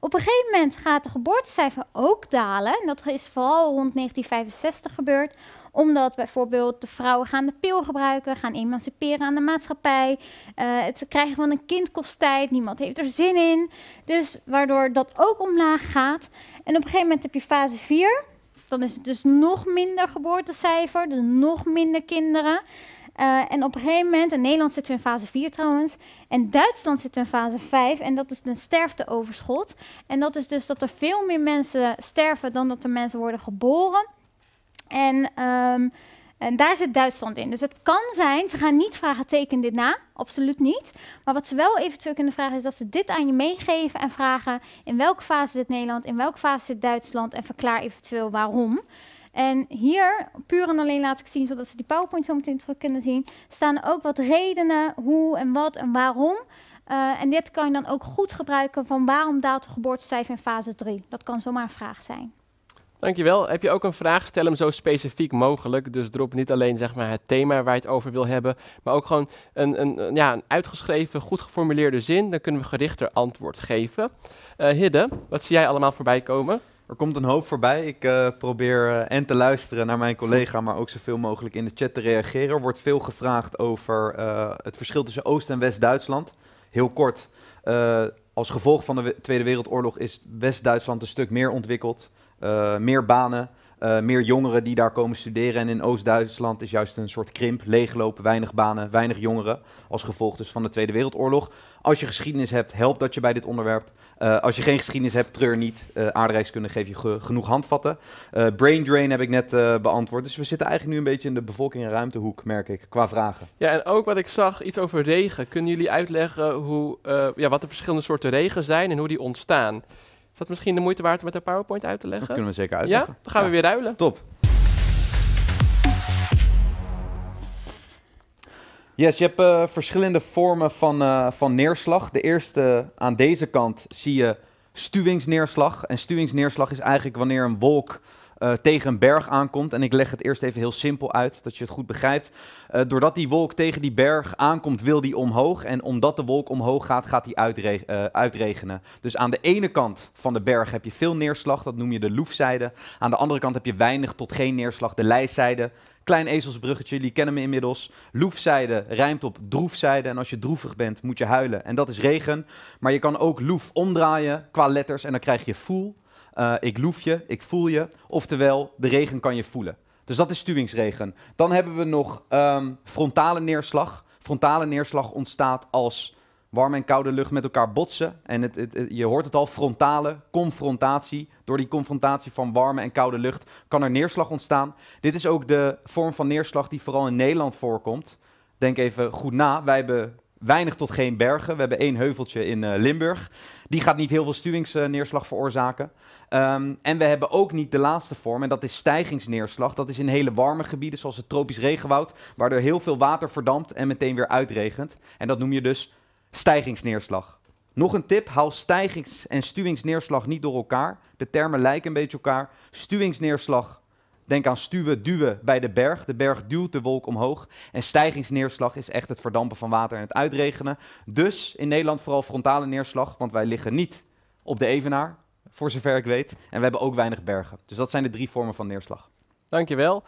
Op een gegeven moment gaat de geboortecijfer ook dalen. En dat is vooral rond 1965 gebeurd, omdat bijvoorbeeld de vrouwen gaan de pil gebruiken, gaan emanciperen aan de maatschappij. Eh, het krijgen van een kind kost tijd, niemand heeft er zin in. Dus waardoor dat ook omlaag gaat. En op een gegeven moment heb je fase 4. Dan is het dus nog minder geboortecijfer, dus nog minder kinderen. Eh, en op een gegeven moment, in Nederland zitten we in fase 4 trouwens, en Duitsland zit in fase 5, en dat is een sterfteoverschot. En dat is dus dat er veel meer mensen sterven dan dat er mensen worden geboren. En, ehm, en daar zit Duitsland in. Dus het kan zijn, ze gaan niet vragen teken dit na, absoluut niet. Maar wat ze wel eventueel kunnen vragen is dat ze dit aan je meegeven en vragen in welke fase zit Nederland, in welke fase zit Duitsland en verklaar eventueel waarom. En hier, puur en alleen laat ik zien, zodat ze die PowerPoint zo meteen terug kunnen zien, staan ook wat redenen, hoe en wat en waarom. Eh, en dit kan je dan ook goed gebruiken van waarom daalt de geboortecijfer in fase 3. Dat kan zomaar een vraag zijn. Dankjewel. Heb je ook een vraag? Stel hem zo specifiek mogelijk. Dus drop niet alleen zeg maar, het thema waar je het over wil hebben, maar ook gewoon een, een, ja, een uitgeschreven, goed geformuleerde zin. Dan kunnen we gerichter antwoord geven. Eh, Hidde, wat zie jij allemaal voorbij komen? Er komt een hoop voorbij. Ik eh, probeer eh, en te luisteren naar mijn collega, maar ook zoveel mogelijk in de chat te reageren. Er wordt veel gevraagd over het verschil tussen Oost- en West-Duitsland. Heel kort als gevolg van de Tweede Wereldoorlog is West-Duitsland een stuk meer ontwikkeld. Eh, meer banen. Eh, meer jongeren die daar komen studeren. En in Oost-Duitsland is juist een soort krimp, leeglopen, weinig banen, weinig jongeren. Als gevolg dus van de Tweede Wereldoorlog. Als je geschiedenis hebt, helpt dat je bij dit onderwerp. Eh, als je geen geschiedenis hebt, treur niet. aardrijkskunde geeft je genoeg handvatten. brain drain heb ik net beantwoord. Dus we zitten eigenlijk nu een beetje in de bevolking- en ruimtehoek, merk ik, qua vragen. Ja, en ook wat ik zag, iets over regen. Kunnen jullie uitleggen hoe, ja, wat de verschillende soorten regen zijn en hoe die ontstaan? Is dat misschien de moeite waard om met een PowerPoint uit te leggen? Dat kunnen we zeker uitleggen. Ja, dan gaan we weer ruilen. Top. Yes, je hebt eh, verschillende vormen van, eh, van neerslag. De eerste aan deze kant zie je stuwingsneerslag. En stuwingsneerslag is eigenlijk wanneer een wolk eh, tegen een berg aankomt. En ik leg het eerst even heel simpel uit, dat je het goed begrijpt. Eh, doordat die wolk tegen die berg aankomt, wil die omhoog. En omdat de wolk omhoog gaat, gaat die eh, uitregenen. Dus aan de ene kant van de berg heb je veel neerslag, dat noem je de loefzijde. Aan de andere kant heb je weinig tot geen neerslag, de lijzijde. Klein ezelsbruggetje, jullie kennen me inmiddels. Loefzijde rijmt op droefzijde. En als je droevig bent, moet je huilen. En dat is regen. Maar je kan ook loef omdraaien qua letters en dan krijg je voel. Eh, ik loef je, ik voel je. Oftewel, de regen kan je voelen. Dus dat is stuwingsregen. Dan hebben we nog ehm, frontale neerslag. Frontale neerslag ontstaat als warme en koude lucht met elkaar botsen. En het, je hoort het al, frontale confrontatie. Door die confrontatie van warme en koude lucht kan er neerslag ontstaan. Dit is ook de vorm van neerslag die vooral in Nederland voorkomt. Denk even goed na. Wij hebben weinig tot geen bergen. We hebben één heuveltje in eh, Limburg. Die gaat niet heel veel stuwingsneerslag veroorzaken. Ehm, en we hebben ook niet de laatste vorm, en dat is stijgingsneerslag. Dat is in hele warme gebieden, zoals het tropisch regenwoud, waar er heel veel water verdampt en meteen weer uitregent. En dat noem je dus stijgingsneerslag. Nog een tip, haal stijgings- en stuwingsneerslag niet door elkaar. De termen lijken een beetje elkaar. Stuwingsneerslag Denk aan stuwen, duwen bij de berg. De berg duwt de wolk omhoog. En stijgingsneerslag is echt het verdampen van water en het uitregenen. Dus in Nederland vooral frontale neerslag, want wij liggen niet op de evenaar, voor zover ik weet. En we hebben ook weinig bergen. Dus dat zijn de drie vormen van neerslag. Dankjewel.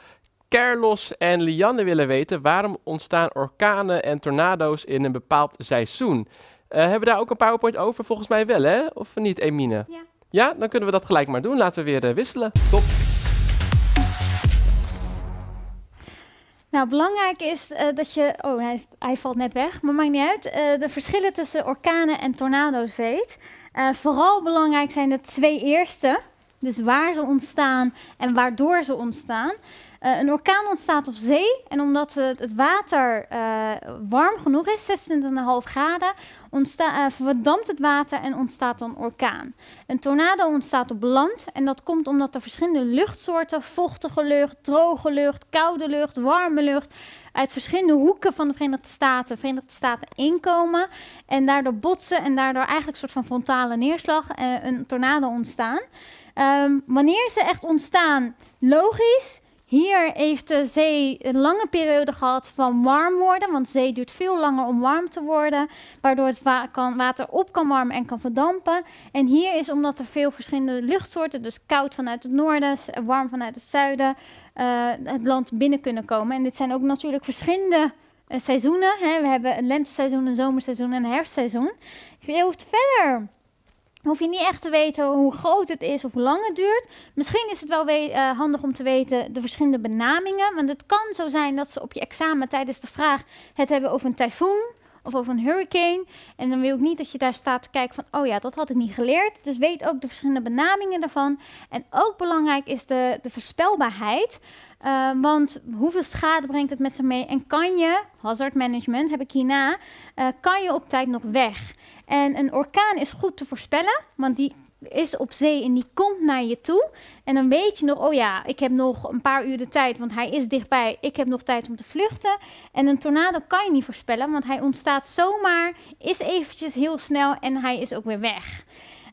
Carlos en Lianne willen weten waarom ontstaan orkanen en tornado's in een bepaald seizoen. Eh, hebben we daar ook een PowerPoint over? Volgens mij wel, hè? Of niet, Emine? Ja. Ja, dan kunnen we dat gelijk maar doen. Laten we weer eh, wisselen. Top. Nou, belangrijk is eh, dat je. Oh, hij, hij, valt net weg, maar maakt niet uit. Eh, de verschillen tussen orkanen en tornado's weet. Eh, vooral belangrijk zijn de twee eerste. Dus waar ze ontstaan en waardoor ze ontstaan. een orkaan ontstaat op zee en omdat het, het water warm genoeg is, 26,5 graden, ontsta, uh, eh, verdampt het water en ontstaat dan orkaan. Een tornado ontstaat op land en dat komt omdat er verschillende luchtsoorten, vochtige lucht, droge lucht, koude lucht, warme lucht, uit verschillende hoeken van de Verenigde Staten, Verenigde Staten inkomen en daardoor botsen en daardoor eigenlijk een soort van frontale neerslag, en eh, een tornado ontstaan. Ehm, wanneer ze echt ontstaan, logisch, hier heeft de zee een lange periode gehad van warm worden, want zee duurt veel langer om warm te worden, waardoor het kan, water op kan warmen en kan verdampen. En hier is omdat er veel verschillende luchtsoorten, dus koud vanuit het noorden, warm vanuit het zuiden, eh, het land binnen kunnen komen. En dit zijn ook natuurlijk verschillende eh, seizoenen. Hè. We hebben een lenteseizoen, een zomerseizoen en een herfstseizoen. Je hoeft verder hoef je niet echt te weten hoe groot het is of hoe lang het duurt. Misschien is het wel eh, handig om te weten de verschillende benamingen. Want het kan zo zijn dat ze op je examen tijdens de vraag het hebben over een tyfoon of over een hurricane. En dan wil ik niet dat je daar staat te kijken van, oh ja, dat had ik niet geleerd. Dus weet ook de verschillende benamingen daarvan. En ook belangrijk is de, de voorspelbaarheid. Eh, want hoeveel schade brengt het met zich mee? En kan je, hazard management heb ik hierna, uh, kan je op tijd nog weg? En een orkaan is goed te voorspellen, want die is op zee en die komt naar je toe. En dan weet je nog, oh ja, ik heb nog een paar uur de tijd, want hij is dichtbij. Ik heb nog tijd om te vluchten. En een tornado kan je niet voorspellen, want hij ontstaat zomaar, is eventjes heel snel en hij is ook weer weg.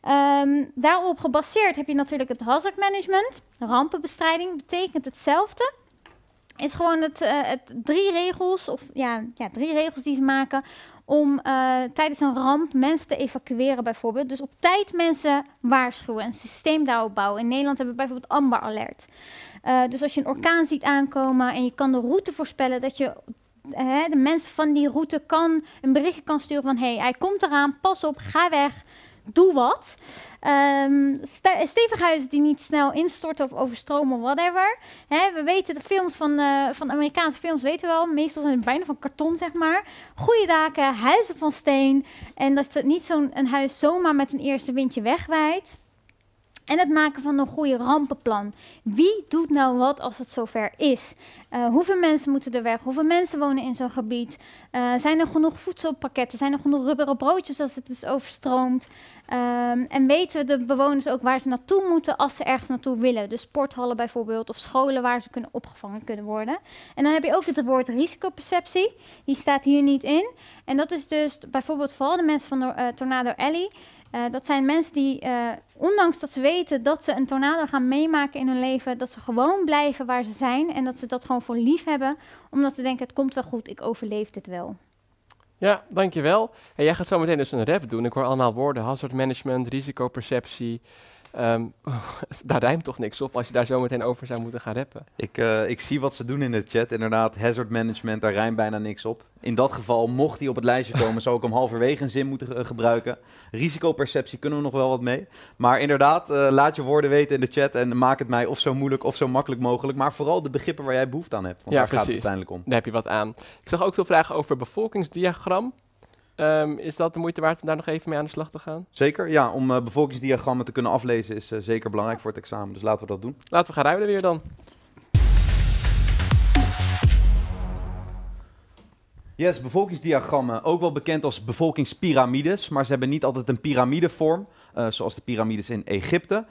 Ehm, daarop gebaseerd heb je natuurlijk het hazard management. Rampenbestrijding betekent hetzelfde. Is gewoon het, eh, het drie regels, of ja, ja, drie regels die ze maken om eh, tijdens een ramp mensen te evacueren bijvoorbeeld. Dus op tijd mensen waarschuwen, een systeem daarop bouwen. In Nederland hebben we bijvoorbeeld Amber Alert. Eh, dus als je een orkaan ziet aankomen en je kan de route voorspellen, dat je eh, de mensen van die route kan een berichtje kan sturen van hé, hey, hij komt eraan, pas op, ga weg doe wat. Um, stevig huizen die niet snel instorten of overstromen, whatever. we weten de films van, eh, van Amerikaanse films, weten we wel. Meestal zijn het bijna van karton, zeg maar. Goede daken, huizen van steen. En dat het niet zo'n huis zomaar met een eerste windje wegwaait. En het maken van een goede rampenplan. Wie doet nou wat als het zover is? Eh, hoeveel mensen moeten er weg? Hoeveel mensen wonen in zo'n gebied? Eh, zijn er genoeg voedselpakketten? Zijn er genoeg rubberen broodjes als het is overstroomd? Ehm, en weten de bewoners ook waar ze naartoe moeten als ze ergens naartoe willen? Dus sporthallen bijvoorbeeld of scholen waar ze kunnen opgevangen kunnen worden. En dan heb je ook het woord risicoperceptie. Die staat hier niet in. En dat is dus bijvoorbeeld vooral de mensen van de, eh, Tornado Alley. Eh, dat zijn mensen die, eh, ondanks dat ze weten dat ze een tornado gaan meemaken in hun leven, dat ze gewoon blijven waar ze zijn en dat ze dat gewoon voor lief hebben, omdat ze denken: het komt wel goed, ik overleef dit wel. Ja, dankjewel. En jij gaat zo meteen dus een rap doen. Ik hoor allemaal woorden: hazard management, risicoperceptie. Ehm, daar rijmt toch niks op als je daar zo meteen over zou moeten gaan rappen. Ik, eh, ik zie wat ze doen in de chat. Inderdaad, hazard management, daar rijmt bijna niks op. In dat geval, mocht hij op het lijstje komen, zou ik hem halverwege een zin moeten eh, gebruiken. Risicoperceptie kunnen we nog wel wat mee. Maar inderdaad, eh, laat je woorden weten in de chat en maak het mij of zo moeilijk of zo makkelijk mogelijk. Maar vooral de begrippen waar jij behoefte aan hebt, want daar gaat het uiteindelijk om. Daar heb je wat aan. Ik zag ook veel vragen over bevolkingsdiagram. Ehm, is dat de moeite waard om daar nog even mee aan de slag te gaan? Zeker, ja. Om eh, bevolkingsdiagrammen te kunnen aflezen is eh, zeker belangrijk voor het examen. Dus laten we dat doen. Laten we gaan ruilen weer dan. Yes, bevolkingsdiagrammen, ook wel bekend als bevolkingspyramides, maar ze hebben niet altijd een piramidevorm, eh, zoals de piramides in Egypte.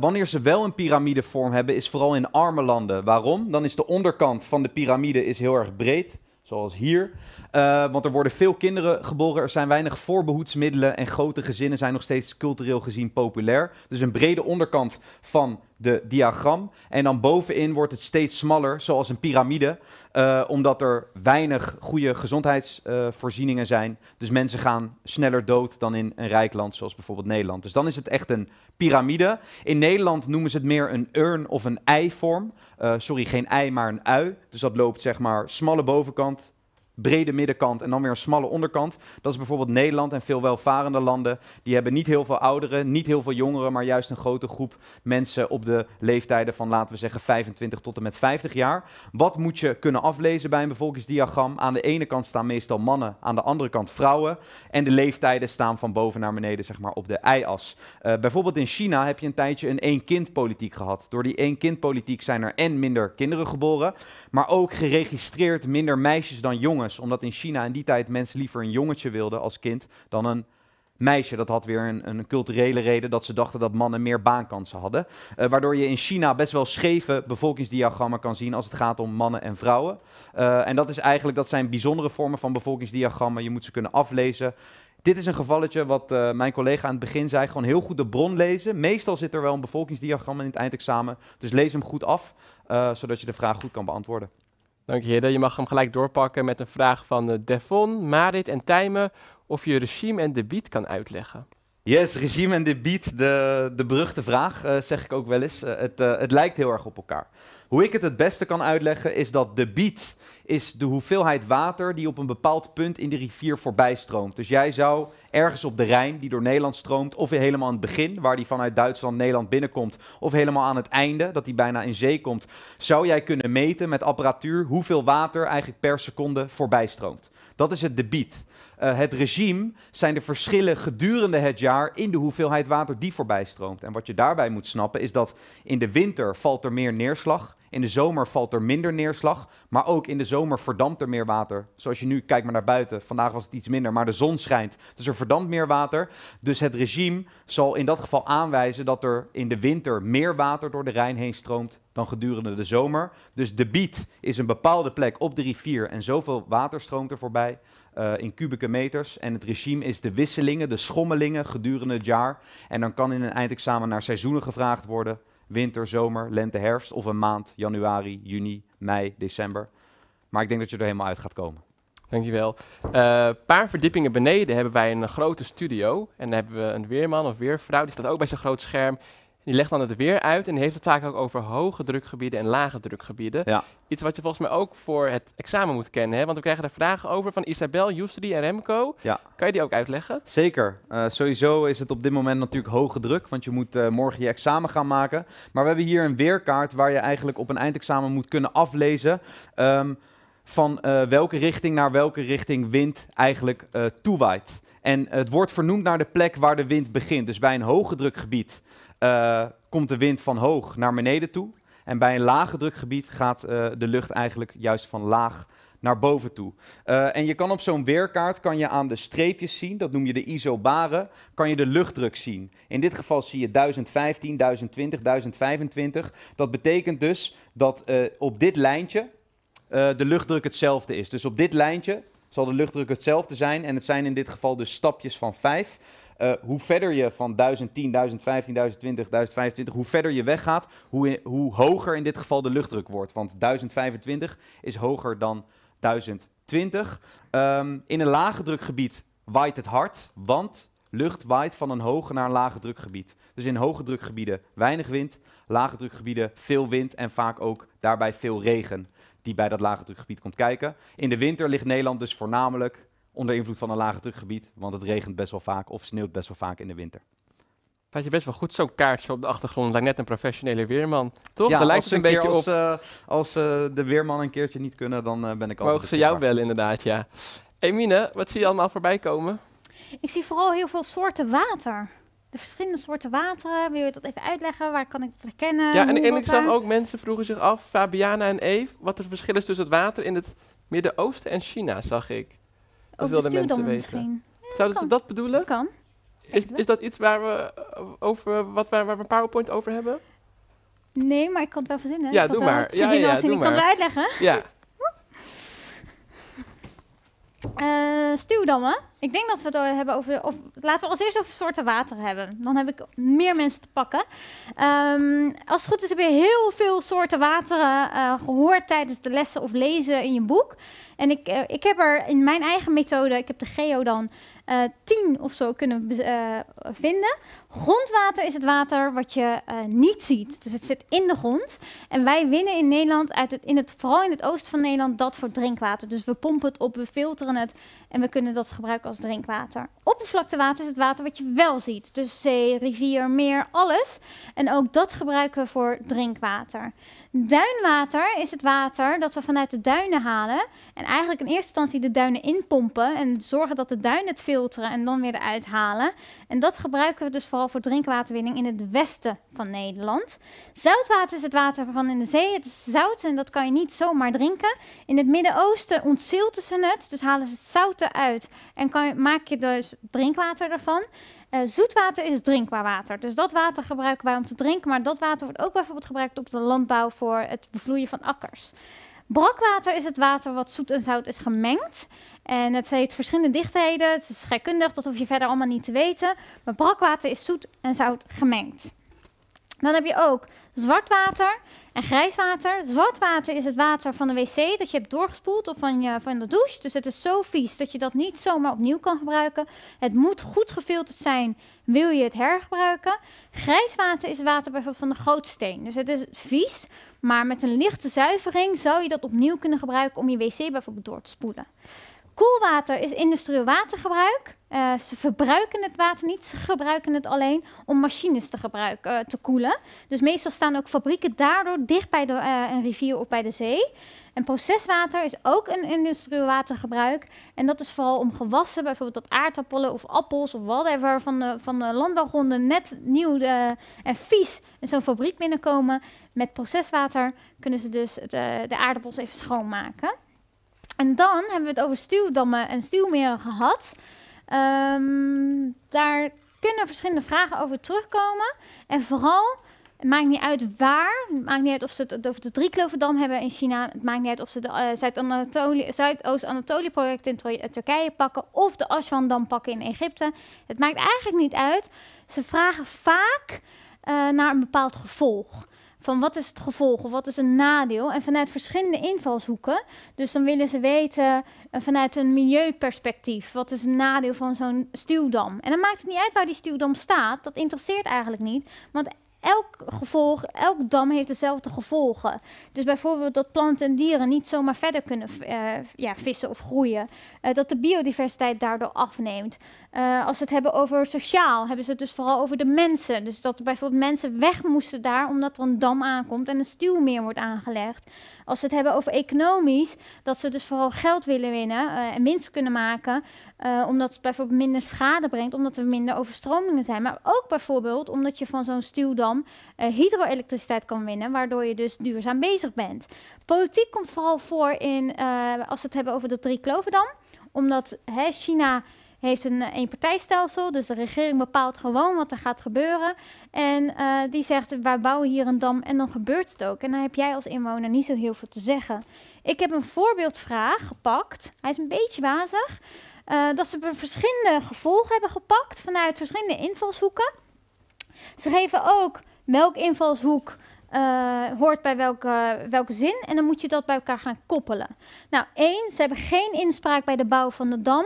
wanneer ze wel een piramidevorm hebben, is vooral in arme landen. Waarom? Dan is de onderkant van de piramide is heel erg breed Zoals hier. Eh, want er worden veel kinderen geboren, er zijn weinig voorbehoedsmiddelen en grote gezinnen zijn nog steeds cultureel gezien populair. Dus een brede onderkant van de diagram. En dan bovenin wordt het steeds smaller, zoals een piramide. Eh, omdat er weinig goede gezondheidsvoorzieningen zijn. Dus mensen gaan sneller dood dan in een rijk land zoals bijvoorbeeld Nederland. Dus dan is het echt een piramide. In Nederland noemen ze het meer een urn of een ei-vorm. Eh, sorry, geen ei, maar een ui. Dus dat loopt zeg maar smalle bovenkant, brede middenkant en dan weer een smalle onderkant. Dat is bijvoorbeeld Nederland en veel welvarende landen. Die hebben niet heel veel ouderen, niet heel veel jongeren, maar juist een grote groep mensen op de leeftijden van laten we zeggen 25 tot en met 50 jaar. Wat moet je kunnen aflezen bij een bevolkingsdiagram? Aan de ene kant staan meestal mannen, aan de andere kant vrouwen. En de leeftijden staan van boven naar beneden, zeg maar, op de y-as. Eh, bijvoorbeeld in China heb je een tijdje een één-kind-politiek gehad. Door die één-kind-politiek zijn er en minder kinderen geboren, maar ook geregistreerd minder meisjes dan jongens omdat in China in die tijd mensen liever een jongetje wilden als kind dan een meisje. Dat had weer een, een culturele reden dat ze dachten dat mannen meer baankansen hadden. Eh, waardoor je in China best wel scheve bevolkingsdiagrammen kan zien als het gaat om mannen en vrouwen. Eh, en dat, is eigenlijk, dat zijn bijzondere vormen van bevolkingsdiagrammen. Je moet ze kunnen aflezen. Dit is een gevalletje wat eh, mijn collega aan het begin zei. Gewoon heel goed de bron lezen. Meestal zit er wel een bevolkingsdiagram in het eindexamen. Dus lees hem goed af, zodat je de vraag goed kan beantwoorden. Dank je, heren. Je mag hem gelijk doorpakken met een vraag van eh, Devon, Marit en Tijmen. Of je regime en debiet kan uitleggen. Yes, regime en debiet, de, de beruchte vraag, eh, zeg ik ook wel eens. Eh, het, het lijkt heel erg op elkaar. Hoe ik het het beste kan uitleggen is dat debiet is de hoeveelheid water die op een bepaald punt in de rivier voorbij stroomt. Dus jij zou ergens op de Rijn, die door Nederland stroomt, of helemaal aan het begin, waar die vanuit Duitsland Nederland binnenkomt, of helemaal aan het einde, dat die bijna in zee komt, zou jij kunnen meten met apparatuur hoeveel water eigenlijk per seconde voorbij stroomt. Dat is het debiet. Eh, het regime zijn de verschillen gedurende het jaar in de hoeveelheid water die voorbij stroomt. En wat je daarbij moet snappen is dat in de winter valt er meer neerslag. In de zomer valt er minder neerslag, maar ook in de zomer verdampt er meer water. Zoals je nu kijkt maar naar buiten. Vandaag was het iets minder, maar de zon schijnt. Dus er verdampt meer water. Dus het regime zal in dat geval aanwijzen dat er in de winter meer water door de Rijn heen stroomt dan gedurende de zomer. Dus de is een bepaalde plek op de rivier en zoveel water stroomt er voorbij. Eh, in kubieke meters. En het regime is de wisselingen, de schommelingen gedurende het jaar. En dan kan in een eindexamen naar seizoenen gevraagd worden winter, zomer, lente, herfst of een maand, januari, juni, mei, december. Maar ik denk dat je er helemaal uit gaat komen. Dankjewel. Eh, een paar verdiepingen beneden hebben wij een grote studio. En daar hebben we een weerman of weervrouw. Die staat ook bij zo'n groot scherm. Die legt dan het weer uit en heeft het vaak ook over hoge drukgebieden en lage drukgebieden. Iets wat je volgens mij ook voor het examen moet kennen. Hè? Want we krijgen er vragen over van Isabel, Justri en Remco. Kan je die ook uitleggen? Zeker. Eh, sowieso is het op dit moment natuurlijk hoge druk, want je moet eh, morgen je examen gaan maken. Maar we hebben hier een weerkaart waar je eigenlijk op een eindexamen moet kunnen aflezen. Ehm, van eh, welke richting naar welke richting wind eigenlijk toewaait. En het wordt vernoemd naar de plek waar de wind begint. Dus bij een hoge drukgebied eh, komt de wind van hoog naar beneden toe. En bij een lage drukgebied gaat eh, de lucht eigenlijk juist van laag naar boven toe. Eh, en je kan op zo'n weerkaart kan je aan de streepjes zien, dat noem je de isobaren, kan je de luchtdruk zien. In dit geval zie je 1015, 1020, 1025. Dat betekent dus dat op dit lijntje de luchtdruk hetzelfde is. Dus op dit lijntje zal de luchtdruk hetzelfde zijn en het zijn in dit geval dus stapjes van 5. Eh, hoe verder je van 1010, 1015, 1020, 1025, hoe verder je weggaat, hoe, hoe hoger in dit geval de luchtdruk wordt. Want 1025 is hoger dan 1020. Um, ehm, in een lage drukgebied waait het hard, want lucht waait van een hoge naar een lage drukgebied. Dus in hoge drukgebieden weinig wind, lage drukgebieden veel wind en vaak ook daarbij veel regen die bij dat lage drukgebied komt kijken. In de winter ligt Nederland dus voornamelijk onder invloed van een lage drukgebied, want het regent best wel vaak of sneeuwt best wel vaak in de winter. Dat je best wel goed zo'n kaartje op de achtergrond, lijkt net een professionele weerman. Toch? Ja, lijkt het een, beetje als, op. als eh, eh, de weerman een keertje niet kunnen, dan eh, ben ik al. Mogen ze jou wel inderdaad, ja. Emine, wat zie je allemaal voorbij komen? Ik zie vooral heel veel soorten water. De verschillende soorten water. Wil je dat even uitleggen? Waar kan ik dat herkennen? Ja, en, en ik zag ook mensen vroegen zich af, Fabiana en Eve, wat het verschil is tussen het water in het Midden-Oosten en China, zag ik. Of wilden mensen weten? Zouden ze dat bedoelen? Kan. Is, is dat iets waar we, eh, over, wat waar, waar we een PowerPoint over hebben? Nee, maar ik kan het wel verzinnen. Ja, doe maar. Ja, ja, doe maar. Ik kan het uitleggen. Ja. Uh, stuwdammen. Ik denk dat we het hebben over. Of, laten we als eerst over soorten water hebben. Dan heb ik meer mensen te pakken. Ehm, als het goed is, heb je heel veel soorten wateren eh, gehoord tijdens de lessen of lezen in je boek. En ik, eh, ik heb er in mijn eigen methode, ik heb de geo dan 10 eh, of zo kunnen eh, vinden. Grondwater is het water wat je eh, niet ziet. Dus het zit in de grond. En wij winnen in Nederland, uit in het, vooral in het oosten van Nederland, dat voor drinkwater. Dus we pompen het op, we filteren het en we kunnen dat gebruiken als drinkwater. Oppervlaktewater is het water wat je wel ziet. Dus zee, rivier, meer, alles. En ook dat gebruiken we voor drinkwater. Duinwater is het water dat we vanuit de duinen halen. En eigenlijk in eerste instantie de duinen inpompen. En zorgen dat de duinen het filteren en dan weer eruit halen. En dat gebruiken we dus vooral voor drinkwaterwinning in het westen van Nederland. Zoutwater is het water van in de zee. Het is zout en dat kan je niet zomaar drinken. In het Midden-Oosten ontzilten ze het. Dus halen ze het zout eruit en kan je, maak je dus drinkwater ervan. Uh, zoetwater is drinkbaar water. Dus dat water gebruiken wij om te drinken. Maar dat water wordt ook bijvoorbeeld gebruikt op de landbouw voor het bevloeien van akkers. Brakwater is het water wat zoet en zout is gemengd. En het heeft verschillende dichtheden. Het is scheikundig, dat hoef je verder allemaal niet te weten. Maar brakwater is zoet en zout gemengd. Dan heb je ook zwart water. En grijs water, zwart water is het water van de wc dat je hebt doorgespoeld of van, je, van de douche. Dus het is zo vies dat je dat niet zomaar opnieuw kan gebruiken. Het moet goed gefilterd zijn, wil je het hergebruiken. Grijs water is water bijvoorbeeld van de gootsteen. Dus het is vies, maar met een lichte zuivering zou je dat opnieuw kunnen gebruiken om je wc bijvoorbeeld door te spoelen. Koelwater is industrieel watergebruik. Eh, ze verbruiken het water niet, ze gebruiken het alleen om machines te gebruiken, eh, te koelen. Dus meestal staan ook fabrieken daardoor dicht bij de, eh, een rivier of bij de zee. En proceswater is ook een industrieel watergebruik. En dat is vooral om gewassen, bijvoorbeeld dat aardappelen of appels of whatever, van de, van de landbouwgronden net nieuw en vies in zo'n fabriek binnenkomen. Met proceswater kunnen ze dus de aardappels even schoonmaken. En dan hebben we het over stuwdammen en stuwmeren gehad. Ehm, daar kunnen verschillende vragen over terugkomen. En vooral, het maakt niet uit waar. Het maakt niet uit of ze het over de Drieklöverdam hebben in China. Het maakt niet uit of ze de eh, zuid zuidoost anatolie project in eh, Turkije pakken. Of de Aswan-dam pakken in Egypte. Het maakt eigenlijk niet uit. Ze vragen vaak eh, naar een bepaald gevolg van wat is het gevolg of wat is een nadeel. En vanuit verschillende invalshoeken. Dus dan willen ze weten eh, vanuit een milieuperspectief, wat is een nadeel van zo'n stuwdam. En dan maakt het niet uit waar die stuwdam staat, dat interesseert eigenlijk niet. Want elk gevolg, elk dam heeft dezelfde gevolgen. Dus bijvoorbeeld dat planten en dieren niet zomaar verder kunnen eh, ja, vissen of groeien. Eh, dat de biodiversiteit daardoor afneemt. Eh, als ze het hebben over sociaal, hebben ze het dus vooral over de mensen. Dus dat bijvoorbeeld mensen weg moesten daar omdat er een dam aankomt en een stuwmeer wordt aangelegd. Als ze het hebben over economisch, dat ze dus vooral geld willen winnen eh, en winst kunnen maken. Eh, omdat het bijvoorbeeld minder schade brengt, omdat er minder overstromingen zijn. Maar ook bijvoorbeeld omdat je van zo'n stuwdam hydroelektriciteit kan winnen, waardoor je dus duurzaam bezig bent. Politiek komt vooral voor in, als ze het hebben over de Drie Omdat hè, China heeft een eh, eenpartijstelsel, dus de regering bepaalt gewoon wat er gaat gebeuren. En eh, die zegt, wij bouwen hier een dam en dan gebeurt het ook. En dan heb jij als inwoner niet zo heel veel te zeggen. Ik heb een voorbeeldvraag gepakt, hij is een beetje wazig, eh, dat ze verschillende gevolgen hebben gepakt vanuit verschillende invalshoeken. Ze geven ook welk invalshoek hoort bij welke, welke zin en dan moet je dat bij elkaar gaan koppelen. Nou, één, ze hebben geen inspraak bij de bouw van de dam.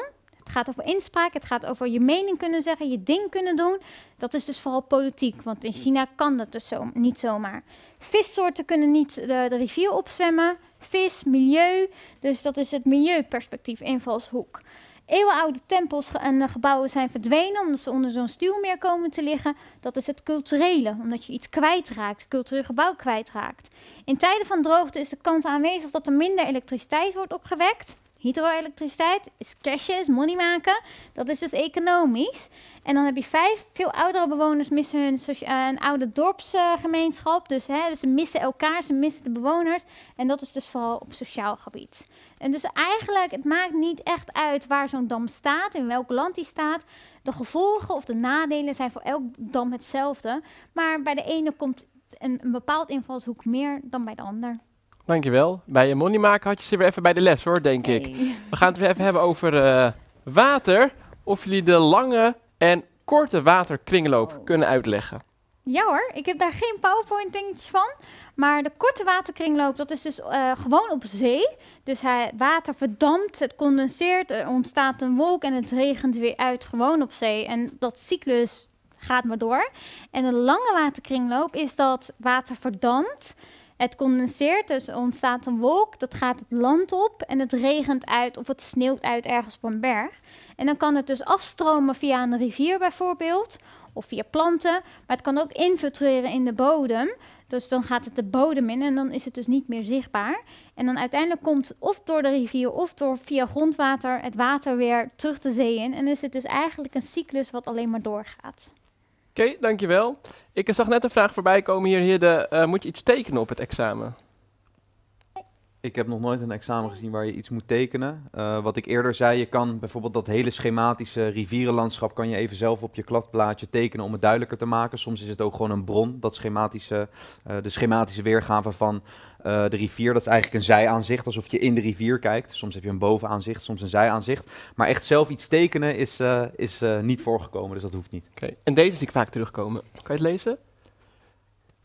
Het gaat over inspraak, het gaat over je mening kunnen zeggen, je ding kunnen doen. Dat is dus vooral politiek, want in China kan dat dus zo, niet zomaar. Vissoorten kunnen niet de, rivier opzwemmen. Vis, milieu, dus dat is het milieuperspectief, invalshoek. Eeuwenoude tempels en gebouwen zijn verdwenen omdat ze onder zo'n stuwmeer komen te liggen. Dat is het culturele, omdat je iets kwijtraakt, cultureel gebouw kwijtraakt. In tijden van droogte is de kans aanwezig dat er minder elektriciteit wordt opgewekt. Hydroelektriciteit is is money maken. Dat is dus economisch. En dan heb je vijf, veel oudere bewoners missen hun een oude dorpsgemeenschap. dus, hè, dus ze missen elkaar, ze missen de bewoners. En dat is dus vooral op sociaal gebied. En dus eigenlijk, het maakt niet echt uit waar zo'n dam staat, in welk land die staat. De gevolgen of de nadelen zijn voor elk dam hetzelfde. Maar bij de ene komt een bepaald invalshoek meer dan bij de ander. Dankjewel. Bij je money maken had je ze weer even bij de les hoor, denk ik. We gaan het weer even hebben over eh, water. Of jullie de lange en korte waterkringloop oh. kunnen uitleggen. Ja hoor, ik heb daar geen PowerPoint dingetjes van. Maar de korte waterkringloop, dat is dus eh, gewoon op zee. Dus hij, water verdampt, het condenseert, er ontstaat een wolk en het regent weer uit gewoon op zee. En dat cyclus gaat maar door. En de lange waterkringloop is dat water verdampt, het condenseert, dus er ontstaat een wolk, dat gaat het land op en het regent uit of het sneeuwt uit ergens op een berg. En dan kan het dus afstromen via een rivier bijvoorbeeld, of via planten, maar het kan ook infiltreren in de bodem. Dus dan gaat het de bodem in en dan is het dus niet meer zichtbaar. En dan uiteindelijk komt of door de rivier of door via grondwater het water weer terug de zee in. En is het dus eigenlijk een cyclus wat alleen maar doorgaat. Oké, dankjewel. Ik zag net een vraag voorbij komen hier. hier de, eh, moet je iets tekenen op het examen? ik heb nog nooit een examen gezien waar je iets moet tekenen. Eh, wat ik eerder zei, je kan bijvoorbeeld dat hele schematische rivierenlandschap kan je even zelf op je kladplaatje tekenen om het duidelijker te maken. Soms is het ook gewoon een bron, dat schematische, eh, de schematische weergave van eh, de rivier. Dat is eigenlijk een zijaanzicht, alsof je in de rivier kijkt. Soms heb je een bovenaanzicht, soms een zijaanzicht. Maar echt zelf iets tekenen is, is niet voorgekomen, dus dat hoeft niet. Oké. En deze zie ik vaak terugkomen. Kan je het lezen?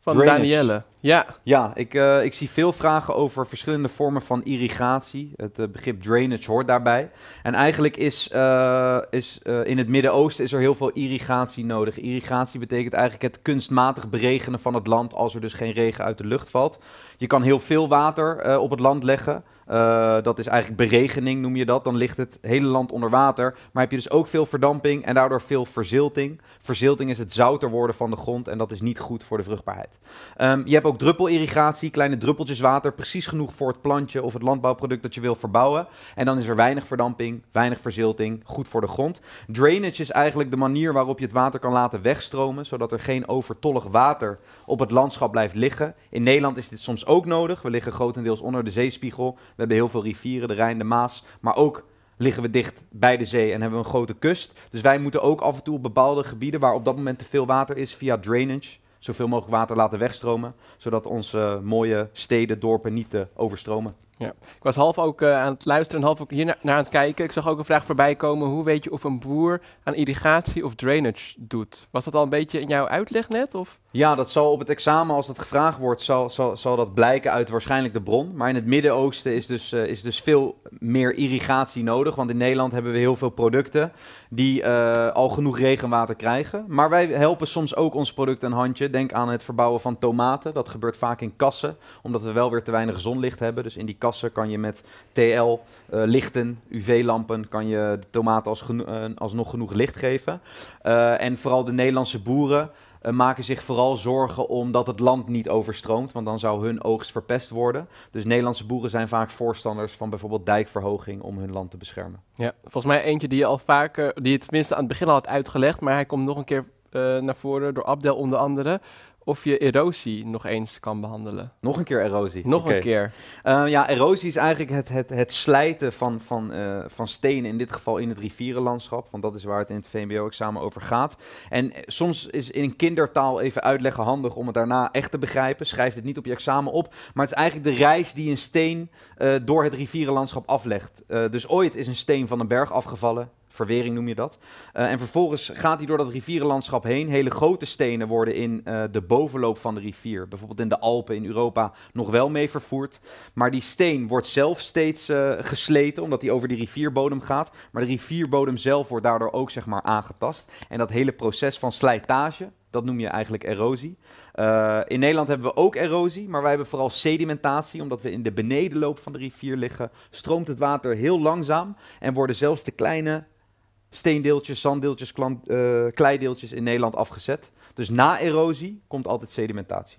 Van Danielle. Ja. Ja, ik, eh, ik zie veel vragen over verschillende vormen van irrigatie. Het eh, begrip drainage hoort daarbij. En eigenlijk is, uh, is in het Midden-Oosten is er heel veel irrigatie nodig. Irrigatie betekent eigenlijk het kunstmatig beregenen van het land als er dus geen regen uit de lucht valt. Je kan heel veel water op het land leggen. Eh, dat is eigenlijk beregening, noem je dat. Dan ligt het hele land onder water. Maar heb je dus ook veel verdamping en daardoor veel verzilting. Verzilting is het zouter worden van de grond en dat is niet goed voor de vruchtbaarheid. Ehm, je hebt ook druppelirrigatie, kleine druppeltjes water, precies genoeg voor het plantje of het landbouwproduct dat je wil verbouwen. En dan is er weinig verdamping, weinig verzilting, goed voor de grond. Drainage is eigenlijk de manier waarop je het water kan laten wegstromen, zodat er geen overtollig water op het landschap blijft liggen. In Nederland is dit soms ook nodig. We liggen grotendeels onder de zeespiegel. We hebben heel veel rivieren, de Rijn, de Maas. Maar ook liggen we dicht bij de zee en hebben we een grote kust. Dus wij moeten ook af en toe op bepaalde gebieden waar op dat moment te veel water is, via drainage zoveel mogelijk water laten wegstromen, zodat onze eh, mooie steden, dorpen niet te eh, overstromen. Ja. Ik was half ook eh, aan het luisteren en half ook hier naar aan het kijken. Ik zag ook een vraag voorbij komen. Hoe weet je of een boer aan irrigatie of drainage doet? Was dat al een beetje in jouw uitleg net? Of? Ja, dat zal op het examen, als dat gevraagd wordt, zal, zal, zal dat blijken uit waarschijnlijk de bron. Maar in het Midden-Oosten is, dus, eh, is dus veel meer irrigatie nodig. Want in Nederland hebben we heel veel producten die eh, al genoeg regenwater krijgen. Maar wij helpen soms ook ons product een handje. Denk aan het verbouwen van tomaten. Dat gebeurt vaak in kassen, omdat we wel weer te weinig zonlicht hebben. Dus in die kassen kan je met TL eh, lichten, UV-lampen, kan je de tomaten als geno eh, alsnog genoeg licht geven. Eh, en vooral de Nederlandse boeren maken zich vooral zorgen omdat het land niet overstroomt, want dan zou hun oogst verpest worden. Dus Nederlandse boeren zijn vaak voorstanders van bijvoorbeeld dijkverhoging om hun land te beschermen. Ja, volgens mij eentje die je al vaker, die je tenminste aan het begin al had uitgelegd, maar hij komt nog een keer naar voren door Abdel onder andere of je erosie nog eens kan behandelen. Nog een keer erosie? Nog een keer. Ehm, ja, erosie is eigenlijk het, het, het slijten van, van, eh, van stenen, in dit geval in het rivierenlandschap, want dat is waar het in het VMBO-examen over gaat. En eh, soms is in kindertaal even uitleggen handig om het daarna echt te begrijpen. Schrijf dit niet op je examen op, maar het is eigenlijk de reis die een steen eh, door het rivierenlandschap aflegt. dus ooit is een steen van een berg afgevallen, verwering noem je dat. Eh, en vervolgens gaat hij door dat rivierenlandschap heen. Hele grote stenen worden in eh, de bovenloop van de rivier, bijvoorbeeld in de Alpen in Europa, nog wel mee vervoerd. Maar die steen wordt zelf steeds eh, gesleten, omdat hij over die rivierbodem gaat. Maar de rivierbodem zelf wordt daardoor ook zeg maar, aangetast. En dat hele proces van slijtage, dat noem je eigenlijk erosie. in Nederland hebben we ook erosie, maar wij hebben vooral sedimentatie. Omdat we in de benedenloop van de rivier liggen, stroomt het water heel langzaam. En worden zelfs de kleine steendeeltjes, zanddeeltjes, eh, kleideeltjes in Nederland afgezet. Dus na erosie komt altijd sedimentatie.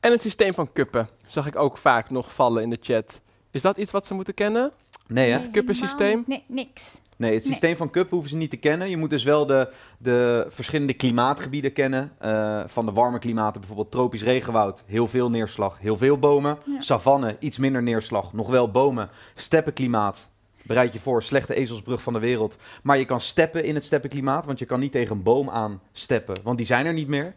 En het systeem van kuppen zag ik ook vaak nog vallen in de chat. Is dat iets wat ze moeten kennen? Nee, hè? het kuppensysteem? Nee, niks. Nee, het systeem van kuppen hoeven ze niet te kennen. Je moet dus wel de, de verschillende klimaatgebieden kennen. Eh, van de warme klimaten, bijvoorbeeld tropisch regenwoud, heel veel neerslag, heel veel bomen. Ja. Savanne, iets minder neerslag, nog wel bomen. Steppenklimaat, Bereid je voor, slechte ezelsbrug van de wereld. Maar je kan steppen in het steppenklimaat, want je kan niet tegen een boom aan steppen, want die zijn er niet meer.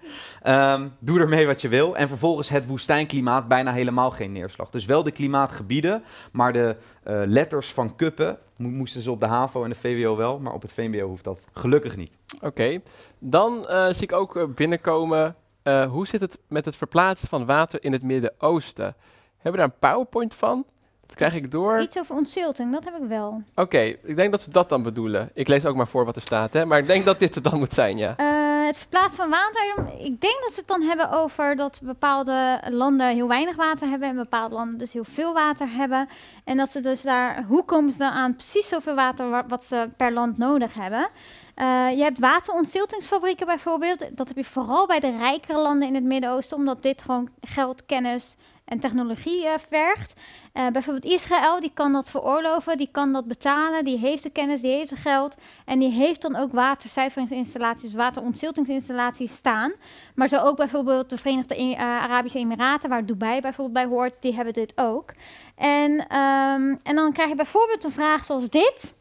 Um, doe ermee wat je wil. En vervolgens het woestijnklimaat, bijna helemaal geen neerslag. Dus wel de klimaatgebieden, maar de eh, letters van kuppen moesten ze op de HAVO en de VWO wel, maar op het VMBO hoeft dat gelukkig niet. Oké, dan eh, zie ik ook eh, binnenkomen, hoe zit het met het verplaatsen van water in het Midden-Oosten? Hebben we daar een PowerPoint van? krijg ik door. Iets over ontzilting? dat heb ik wel. Oké, ik denk dat ze dat dan bedoelen. Ik lees ook maar voor wat er staat, hè? maar ik denk dat dit het dan moet zijn, ja. Eh, het verplaatsen van water. Ik denk dat ze het dan hebben over dat bepaalde landen heel weinig water hebben en bepaalde landen dus heel veel water hebben. En dat ze dus daar, hoe komen ze dan aan precies zoveel water wat ze per land nodig hebben? Eh, je hebt waterontziltingsfabrieken bijvoorbeeld. Dat heb je vooral bij de rijkere landen in het Midden-Oosten, omdat dit gewoon geld, kennis, en technologie eh, vergt. Eh, bijvoorbeeld Israël, die kan dat veroorloven, die kan dat betalen, die heeft de kennis, die heeft het geld en die heeft dan ook waterzuiveringsinstallaties, dus waterontziltingsinstallaties staan. Maar zo ook bijvoorbeeld de Verenigde e- eh, Arabische Emiraten, waar Dubai bijvoorbeeld bij hoort, die hebben dit ook. En, ehm, en dan krijg je bijvoorbeeld een vraag zoals dit.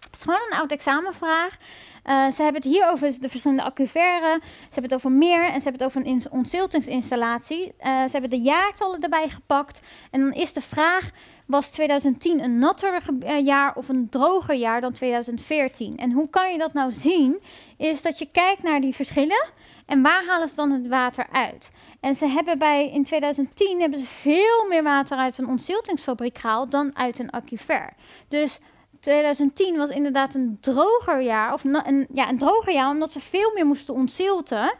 Het is gewoon een oud examenvraag. Eh, ze hebben het hier over de verschillende acuveren. Ze hebben het over meer en ze hebben het over een ontziltingsinstallatie. Eh, ze hebben de jaartallen erbij gepakt. En dan is de vraag, was 2010 een natter eh, jaar of een droger jaar dan 2014? En hoe kan je dat nou zien? Is dat je kijkt naar die verschillen en waar halen ze dan het water uit? En ze hebben bij, in 2010 hebben ze veel meer water uit een ontziltingsfabriek gehaald dan uit een aquifer. Dus 2010 was inderdaad een droger jaar. Of een, ja, een droger jaar, omdat ze veel meer moesten ontzilten.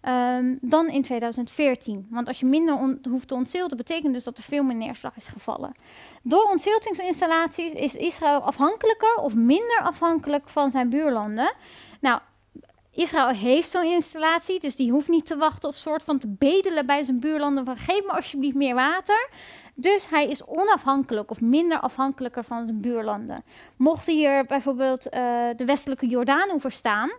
Ehm, dan in 2014. Want als je minder hoeft te ontzilten, betekent dus dat er veel meer neerslag is gevallen. Door ontziltingsinstallaties is Israël afhankelijker of minder afhankelijk van zijn buurlanden. Nou, Israël heeft zo'n installatie, dus die hoeft niet te wachten of soort van te bedelen bij zijn buurlanden van geef me alsjeblieft meer water. Dus hij is onafhankelijk of minder afhankelijker van zijn buurlanden. Mocht hier bijvoorbeeld eh, de westelijke Jordaanhoever staan,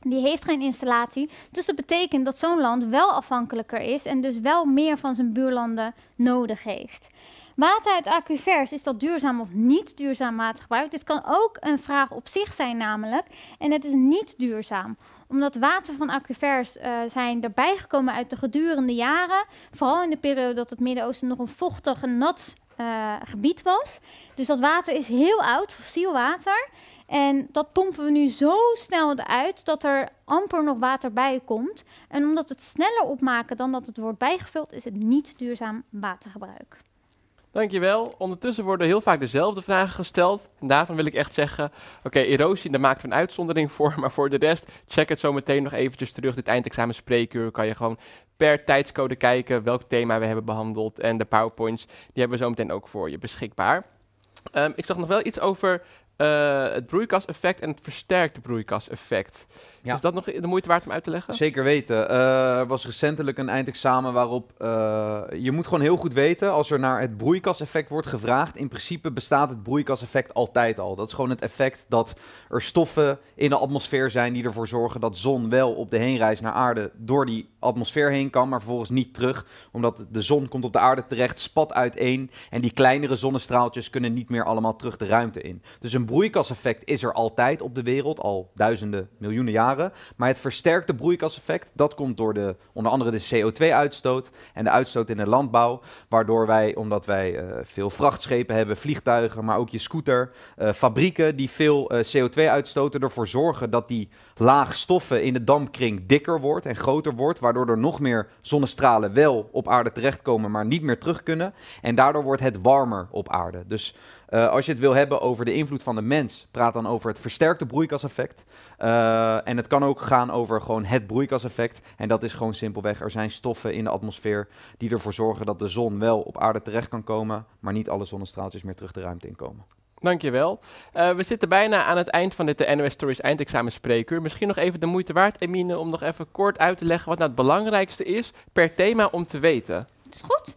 die heeft geen installatie. Dus dat betekent dat zo'n land wel afhankelijker is en dus wel meer van zijn buurlanden nodig heeft. Water uit aquifers, is dat duurzaam of niet duurzaam watergebruik? Dit kan ook een vraag op zich zijn namelijk. En het is niet duurzaam omdat water van aquifers eh, zijn erbij gekomen uit de gedurende jaren. Vooral in de periode dat het Midden-Oosten nog een vochtig en nat eh, gebied was. Dus dat water is heel oud, fossiel water. En dat pompen we nu zo snel eruit dat er amper nog water bij komt. En omdat het sneller opmaken dan dat het wordt bijgevuld, is het niet duurzaam watergebruik. Dankjewel. Ondertussen worden heel vaak dezelfde vragen gesteld. En daarvan wil ik echt zeggen, oké, erosie, daar maken we een uitzondering voor. Maar voor de rest, check het zo meteen nog eventjes terug. Dit eindexamen spreekuur kan je gewoon per tijdscode kijken welk thema we hebben behandeld. En de powerpoints, die hebben we zo meteen ook voor je beschikbaar. Ehm, ik zag nog wel iets over eh, het broeikaseffect en het versterkte broeikaseffect. Is dat nog de moeite waard om uit te leggen? Zeker weten. Eh, er was recentelijk een eindexamen waarop eh, je moet gewoon heel goed weten als er naar het broeikaseffect wordt gevraagd. In principe bestaat het broeikaseffect altijd al. Dat is gewoon het effect dat er stoffen in de atmosfeer zijn die ervoor zorgen dat zon wel op de heenreis naar aarde door die atmosfeer heen kan, maar vervolgens niet terug. Omdat de zon komt op de aarde terecht, spat uiteen en die kleinere zonnestraaltjes kunnen niet meer allemaal terug de ruimte in. Dus een broeikaseffect is er altijd op de wereld, al duizenden, miljoenen jaren. Maar het versterkte broeikaseffect, dat komt door de, onder andere de CO2-uitstoot en de uitstoot in de landbouw. Waardoor wij, omdat wij eh, veel vrachtschepen hebben, vliegtuigen, maar ook je scooter, eh, fabrieken die veel eh, CO2 uitstoten, ervoor zorgen dat die laag stoffen in de dampkring dikker wordt en groter wordt. Waardoor er nog meer zonnestralen wel op aarde terechtkomen, maar niet meer terug kunnen. En daardoor wordt het warmer op aarde. Dus eh, als je het wil hebben over de invloed van de mens, praat dan over het versterkte broeikaseffect. Eh, en het kan ook gaan over gewoon het broeikaseffect. En dat is gewoon simpelweg, er zijn stoffen in de atmosfeer die ervoor zorgen dat de zon wel op aarde terecht kan komen, maar niet alle zonnestraaltjes meer terug de ruimte inkomen. Dankjewel. Eh, we zitten bijna aan het eind van dit de NOS Stories eindexamen Misschien nog even de moeite waard, Emine, om nog even kort uit te leggen wat nou het belangrijkste is per thema om te weten. Dat is goed.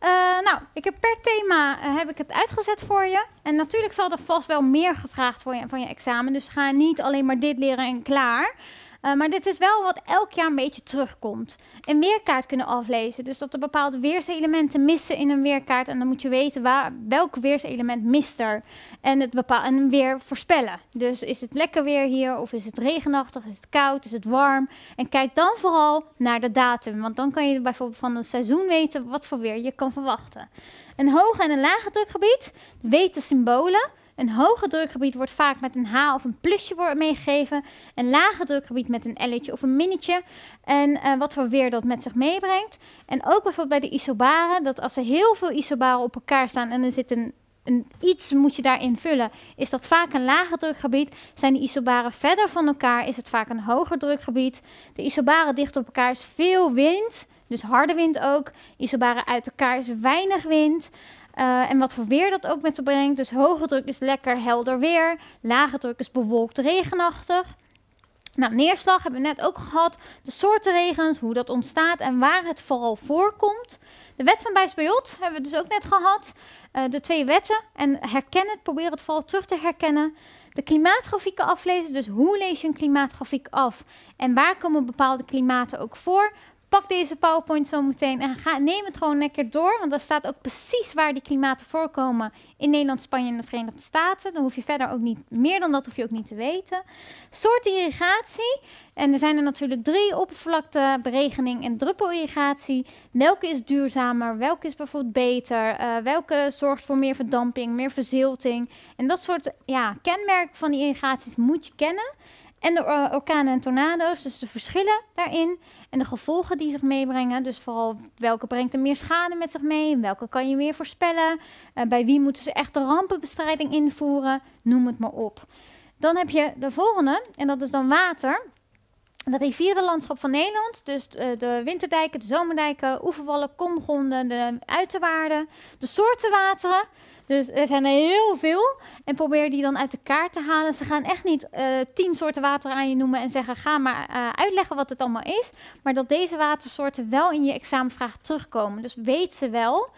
Eh, nou, ik heb per thema eh, heb ik het uitgezet voor je. En natuurlijk zal er vast wel meer gevraagd voor je, van je examen. Dus ga niet alleen maar dit leren en klaar. Eh, maar dit is wel wat elk jaar een beetje terugkomt. Een weerkaart kunnen aflezen. Dus dat er bepaalde weerselementen missen in een weerkaart. En dan moet je weten waar, welk weerselement mist er. En het bepaalde weer voorspellen. Dus is het lekker weer hier? Of is het regenachtig? Is het koud? Is het warm? En kijk dan vooral naar de datum. Want dan kan je bijvoorbeeld van een seizoen weten wat voor weer je kan verwachten. Een hoge en een lage drukgebied weet de symbolen. Een hoger drukgebied wordt vaak met een H of een plusje meegegeven. Een lage drukgebied met een L'tje of een minnetje. En eh, wat voor weer dat met zich meebrengt. En ook bijvoorbeeld bij de isobaren, dat als er heel veel isobaren op elkaar staan en er zit een een iets moet je daarin vullen. Is dat vaak een lager drukgebied? Zijn de isobaren verder van elkaar? Is het vaak een hoger drukgebied? De isobaren dicht op elkaar is veel wind, dus harde wind ook. Isobaren uit elkaar is weinig wind. Eh, en wat voor weer dat ook met te brengt. Dus hoge druk is lekker helder weer. Lage druk is bewolkt regenachtig. Nou, neerslag hebben we net ook gehad. De soorten regens, hoe dat ontstaat en waar het vooral voorkomt. De wet van Bijsbejot hebben we dus ook net gehad. Eh, de twee wetten. En herken het, probeer het vooral terug te herkennen. De klimaatgrafieken aflezen, dus hoe lees je een klimaatgrafiek af? En waar komen bepaalde klimaten ook voor? Pak deze PowerPoint zo meteen en ga, neem het gewoon lekker door. Want daar staat ook precies waar die klimaten voorkomen in Nederland, Spanje en de Verenigde Staten. Dan hoef je verder ook niet, meer dan dat hoef je ook niet te weten. Soorten irrigatie. En er zijn er natuurlijk drie: oppervlakte, beregening en druppelirrigatie. Welke is duurzamer? Welke is bijvoorbeeld beter? Eh, welke zorgt voor meer verdamping, meer verzilting? En dat soort ja, kenmerken van die irrigaties moet je kennen. En de orkanen en tornado's, dus de verschillen daarin en de gevolgen die zich meebrengen. Dus vooral welke brengt er meer schade met zich mee, welke kan je meer voorspellen, eh, bij wie moeten ze echt de rampenbestrijding invoeren, noem het maar op. Dan heb je de volgende, en dat is dan water. Het rivierenlandschap van Nederland, dus eh, de winterdijken, de zomerdijken, oeverwallen, komgronden, de uiterwaarden, de soorten wateren, dus er zijn er heel veel. En probeer die dan uit de kaart te halen. Ze gaan echt niet eh, tien soorten water aan je noemen en zeggen: ga maar eh, uitleggen wat het allemaal is. Maar dat deze watersoorten wel in je examenvraag terugkomen. Dus weet ze wel.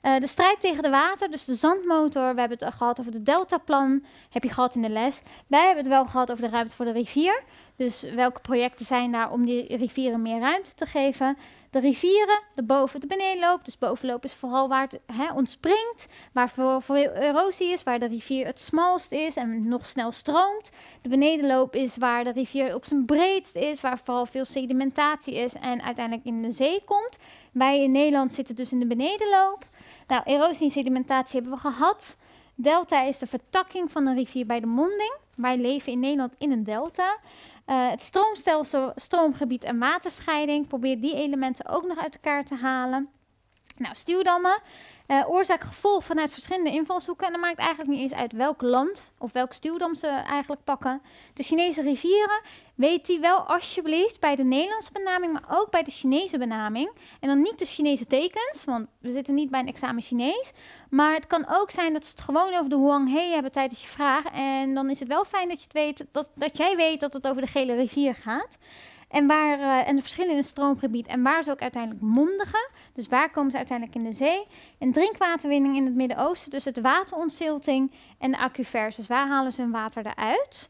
Eh, de strijd tegen de water, dus de zandmotor. We hebben het gehad over de deltaplan. Heb je gehad in de les. Wij hebben het wel gehad over de ruimte voor de rivier. Dus welke projecten zijn daar om die rivieren meer ruimte te geven? de rivieren, de boven de benedenloop. Dus bovenloop is vooral waar het hè, ontspringt, waar voor, voor, erosie is, waar de rivier het smalst is en nog snel stroomt. De benedenloop is waar de rivier op zijn breedst is, waar vooral veel sedimentatie is en uiteindelijk in de zee komt. Wij in Nederland zitten dus in de benedenloop. Nou, erosie en sedimentatie hebben we gehad. Delta is de vertakking van een rivier bij de monding. Wij leven in Nederland in een delta. Eh, het stroomstelsel, stroomgebied en waterscheiding. Probeer die elementen ook nog uit elkaar te halen. Nou, stuwdammen. Eh, oorzaak-gevolg vanuit verschillende invalshoeken. En dat maakt eigenlijk niet eens uit welk land of welk stuwdam ze eigenlijk pakken. De Chinese rivieren, weet die wel alsjeblieft bij de Nederlandse benaming, maar ook bij de Chinese benaming. En dan niet de Chinese tekens, want we zitten niet bij een examen Chinees. Maar het kan ook zijn dat ze het gewoon over de Huanghe hebben tijdens je vraag. En dan is het wel fijn dat, je het weet, dat, dat jij weet dat het over de Gele Rivier gaat. En, waar, eh, en de verschillende stroomgebied en waar ze ook uiteindelijk mondigen. Dus waar komen ze uiteindelijk in de zee? En drinkwaterwinning in het Midden-Oosten, dus het waterontzilting en de aquifers. Dus waar halen ze hun water eruit?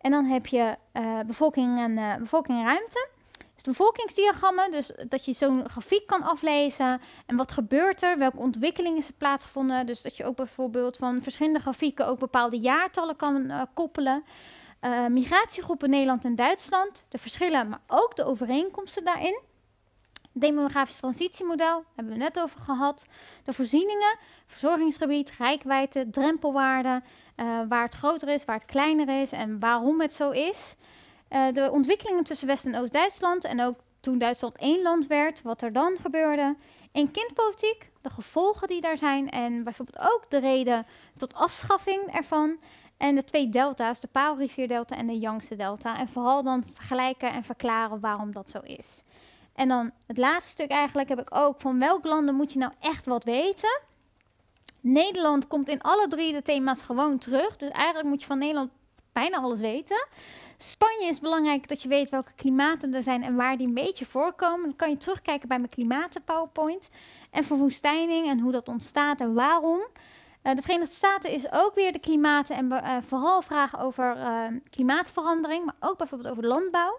En dan heb je eh, bevolking, en, uh, eh, ruimte. Dus de bevolkingsdiagrammen, dus dat je zo'n grafiek kan aflezen. En wat gebeurt er? Welke ontwikkelingen zijn plaatsgevonden? Dus dat je ook bijvoorbeeld van verschillende grafieken ook bepaalde jaartallen kan eh, koppelen. migratiegroepen Nederland en Duitsland, de verschillen, maar ook de overeenkomsten daarin demografisch transitiemodel, hebben we net over gehad. De voorzieningen, verzorgingsgebied, rijkwijde, drempelwaarden, eh, waar het groter is, waar het kleiner is en waarom het zo is. Eh, de ontwikkelingen tussen West- en Oost-Duitsland en ook toen Duitsland één land werd, wat er dan gebeurde. In kindpolitiek, de gevolgen die daar zijn en bijvoorbeeld ook de reden tot afschaffing ervan. En de twee delta's, de Paalrivierdelta en de Yangtze-delta. En vooral dan vergelijken en verklaren waarom dat zo is. En dan het laatste stuk eigenlijk heb ik ook van welke landen moet je nou echt wat weten? Nederland komt in alle drie de thema's gewoon terug. Dus eigenlijk moet je van Nederland bijna alles weten. Spanje is belangrijk dat je weet welke klimaten er zijn en waar die een beetje voorkomen. Dan kan je terugkijken bij mijn klimaten PowerPoint. En verwoestijning en hoe dat ontstaat en waarom. Eh, de Verenigde Staten is ook weer de klimaten en eh, vooral vragen over eh, klimaatverandering, maar ook bijvoorbeeld over landbouw.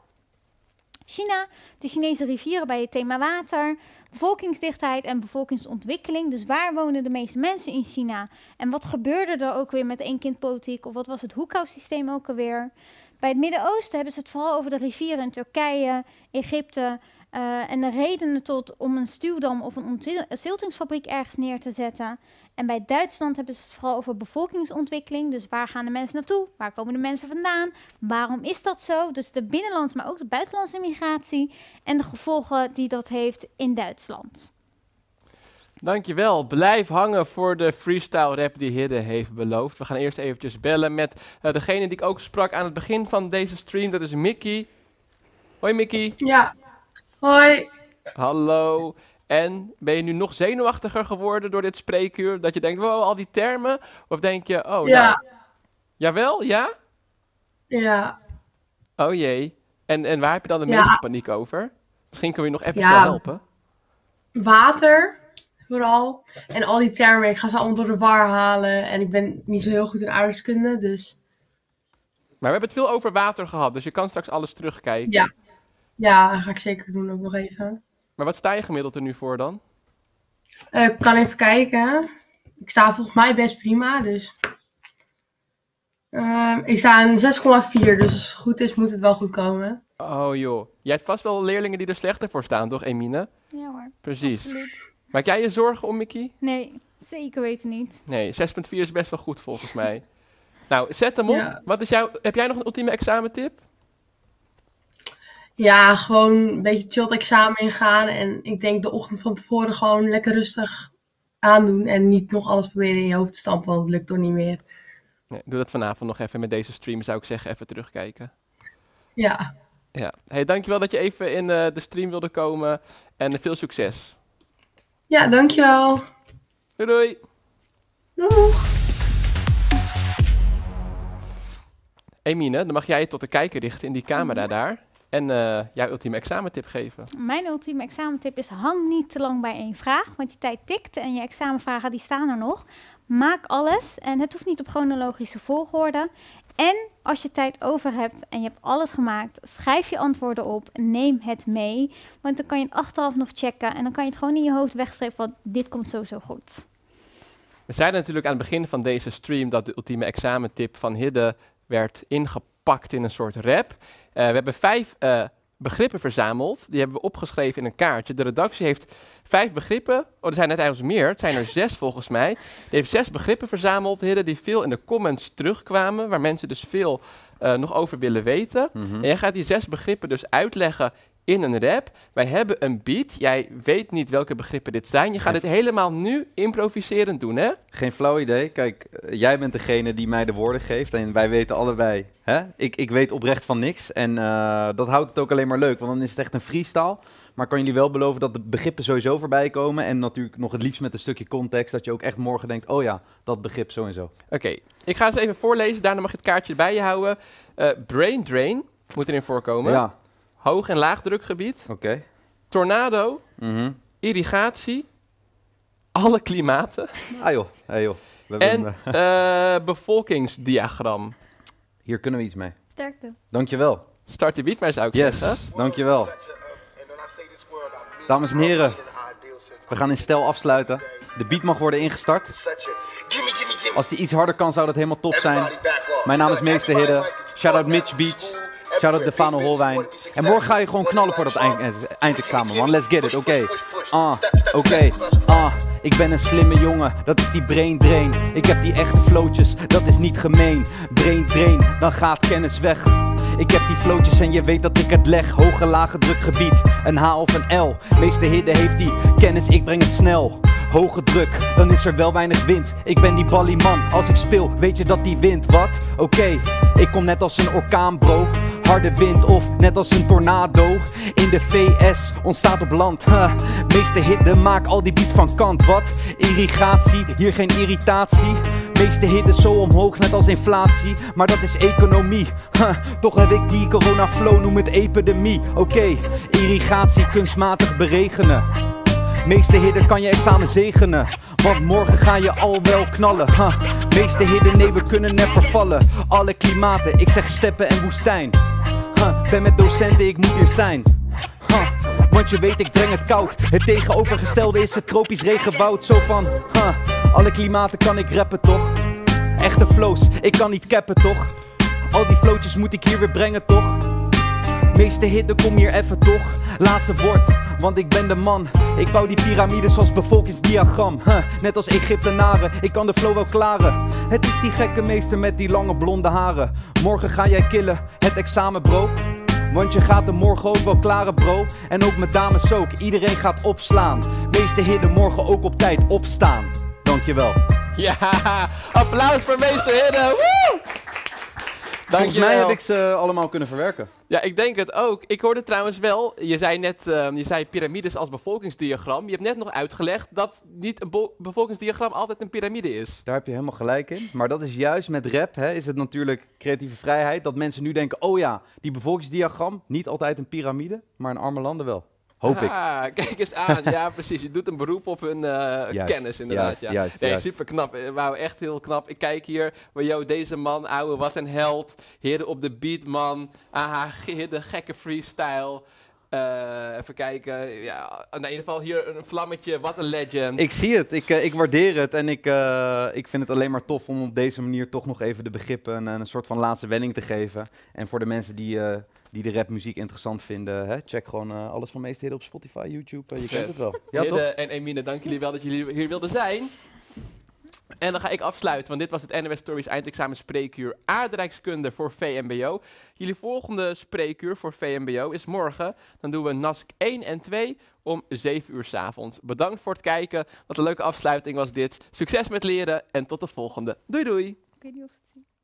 China, de Chinese rivieren bij het thema water, bevolkingsdichtheid en bevolkingsontwikkeling. Dus waar wonen de meeste mensen in China? En wat gebeurde er ook weer met één kindpolitiek? Of wat was het systeem ook alweer? Bij het Midden-Oosten hebben ze het vooral over de rivieren in Turkije, Egypte, eh, en de redenen tot om een stuwdam of een ontziltingsfabriek ergens neer te zetten. En bij Duitsland hebben ze het vooral over bevolkingsontwikkeling. Dus waar gaan de mensen naartoe? Waar komen de mensen vandaan? Waarom is dat zo? Dus de binnenlandse, maar ook de buitenlandse migratie. En de gevolgen die dat heeft in Duitsland. Dankjewel. Blijf hangen voor de freestyle rap die Hidde heeft beloofd. We gaan eerst eventjes bellen met eh, degene die ik ook sprak aan het begin van deze stream. Dat is Mickey. Hoi Mickey. Ja, Hoi. Hallo. En ben je nu nog zenuwachtiger geworden door dit spreekuur? Dat je denkt, wow, al die termen? Of denk je, oh ja. Nou. jawel, ja? Ja. Oh jee. En, en waar heb je dan de meeste paniek over? Misschien kunnen we je nog even helpen. Water, vooral. En al die termen, ik ga ze allemaal door de war halen. En ik ben niet zo heel goed in aardrijkskunde, dus... Maar we hebben het veel over water gehad, dus je kan straks alles terugkijken. Ja. Ja, ga ik zeker doen ook nog even. Maar wat sta je gemiddeld er nu voor dan? Eh, ik kan even kijken. Ik sta volgens mij best prima, dus... Ehm, ik sta een 6,4, dus als het goed is moet het wel goed komen. Oh joh. Jij hebt vast wel leerlingen die er slechter voor staan, toch Emine? Ja hoor. Precies. Absoluut. Maak jij je zorgen om, Mickey? Nee, zeker weten niet. Nee, 6,4 is best wel goed volgens mij. nou, zet hem op. Wat is jouw, heb jij nog een ultieme examentip? Ja, gewoon een beetje chill examen ingaan. En ik denk de ochtend van tevoren gewoon lekker rustig aandoen. En niet nog alles proberen in je hoofd te stampen, want dat lukt toch niet meer. Nee, doe dat vanavond nog even met deze stream, zou ik zeggen. Even terugkijken. Ja. ja. Hey, dankjewel dat je even in eh, de stream wilde komen. En veel succes. Ja, dankjewel. Doei doei. Doeg. Emine, dan mag jij tot de kijker richten in die camera oh. daar en uh, jouw ultieme examentip geven. Mijn ultieme examentip is hang niet te lang bij één vraag, want je tijd tikt en je examenvragen die staan er nog. Maak alles en het hoeft niet op chronologische volgorde. En als je tijd over hebt en je hebt alles gemaakt, schrijf je antwoorden op, neem het mee, want dan kan je het achteraf nog checken en dan kan je het gewoon in je hoofd wegstrepen, want dit komt sowieso goed. We zeiden natuurlijk aan het begin van deze stream dat de ultieme examentip van Hidde werd ingepakt pakt in een soort rap. Eh, we hebben vijf eh, begrippen verzameld. Die hebben we opgeschreven in een kaartje. De redactie heeft vijf begrippen. Oh, er zijn net eigenlijk meer. Het zijn er zes volgens mij. Die heeft zes begrippen verzameld, heden die veel in de comments terugkwamen. Waar mensen dus veel eh, nog over willen weten. Mhm. En jij gaat die zes begrippen dus uitleggen in een rap. Wij hebben een beat. Jij weet niet welke begrippen dit zijn. Je gaat het helemaal nu improviserend doen, hè? Geen flauw idee. Kijk, eh, jij bent degene die mij de woorden geeft. En wij weten allebei. Hè? Ik, ik weet oprecht van niks. En eh, dat houdt het ook alleen maar leuk. Want dan is het echt een freestyle. Maar kan jullie wel beloven dat de begrippen sowieso voorbij komen. En natuurlijk nog het liefst met een stukje context. Dat je ook echt morgen denkt: oh ja, dat begrip zo en zo. Oké, ik ga eens even voorlezen. Daarna mag je het kaartje bij je houden. Uh, brain drain moet erin voorkomen. Ja hoog- en laagdrukgebied, Oké. tornado, mhm. irrigatie, alle klimaten Ah joh, joh. en eh, eh, bevolkingsdiagram. hier kunnen we iets mee. Sterkte. Dankjewel. Start de beat maar, zou ik zeggen. Yes, dankjewel. Dames en heren, we gaan in stijl afsluiten. De beat mag worden ingestart. Als die iets harder kan, zou dat helemaal top zijn. Mijn naam is Meester Hidden. Shout out Mitch Beach. Shout-out Defano Holwijn. En morgen ga je gewoon knallen voor dat eh, eindexamen, man. Let's get it, oké. Ah, oké. Ah, ik ben een slimme jongen. Dat is die brain drain. Ik heb die echte flootjes, dat is niet gemeen. Brain drain, dan gaat kennis weg. Ik heb die flootjes en je weet dat ik het leg. Hoge, lage drukgebied, een H of een L. Meeste hidden heeft die kennis, ik breng het snel hoge druk, dan is er wel weinig wind. Ik ben die man. als ik speel, weet je dat die wint. Wat? Oké, ik kom net als een orkaan, bro harde wind of net als een tornado. In de VS ontstaat op land, huh. meeste hitte maak al die beats van kant. Wat? Irrigatie, hier geen irritatie. Meeste hitte zo omhoog, net als inflatie. Maar dat is economie. Huh. Toch heb ik die corona-flow, noem het epidemie. Oké, irrigatie kunstmatig beregenen. Meeste hidden kan je examen zegenen, want morgen ga je al wel knallen. Meeste hidden, nee, we kunnen net vervallen. Alle klimaten, ik zeg steppen en woestijn. Ben met docenten, ik moet hier zijn. Want je weet, ik breng het koud. Het tegenovergestelde is het tropisch regenwoud. Zo van, alle klimaten kan ik rappen toch? Echte flows, ik kan niet cappen toch? Al die flootjes moet ik hier weer brengen toch? Meeste hidden, kom hier even toch? Laatste woord, want ik ben de man. Ik bouw die piramides als bevolkingsdiagram. Huh, net als Egyptenaren, ik kan de flow wel klaren. Het is die gekke meester met die lange blonde haren. Morgen ga jij killen, het examen bro. Want je gaat de morgen ook wel klaren, bro. En ook met dames ook, iedereen gaat opslaan. Wees de hidden morgen ook op tijd opstaan. Dankjewel. Ja, applaus voor meester Hidden. Volgens mij heb ik ze allemaal kunnen verwerken. Ja, ik denk het ook. Ik hoorde trouwens wel, je zei net, ehm, je zei piramides als bevolkingsdiagram. Je hebt net nog uitgelegd dat niet een bevolkingsdiagram altijd een piramide is. Daar heb je helemaal gelijk in. Maar dat is juist met rap, hè, is het natuurlijk creatieve vrijheid. Dat mensen nu denken, oh ja, die bevolkingsdiagram, niet altijd een piramide, maar in arme landen wel. Hoop ah, Kijk eens aan. Ja, precies. Je doet een beroep op hun eh, kennis, inderdaad. Juist, ja. Juist, super knap. Eh, wauw, echt heel knap. Ik kijk hier. Maar jou deze man, ouwe, was een held. Heerde op de beat, man. Aha, de gekke freestyle. Eh, even kijken. Ja, in ieder geval hier een vlammetje. Wat een legend. Ik zie het. Ik, ik waardeer het. En ik, ik vind het alleen maar tof om op deze manier toch nog even de begrippen een, een soort van laatste wending te geven. En voor de mensen die die de rapmuziek interessant vinden, hè? check gewoon eh, alles van meestheden op Spotify, YouTube. Eh, je kent het wel. Ja, en Emine, dank jullie wel dat jullie hier wilden zijn. En dan ga ik afsluiten, want dit was het NWS Stories eindexamen spreekuur aardrijkskunde voor VMBO. Jullie volgende spreekuur voor VMBO is morgen. Dan doen we NASC 1 en 2 om 7 uur s avonds. Bedankt voor het kijken. Wat een leuke afsluiting was dit. Succes met leren en tot de volgende. Doei doei. Ik weet niet of het zien.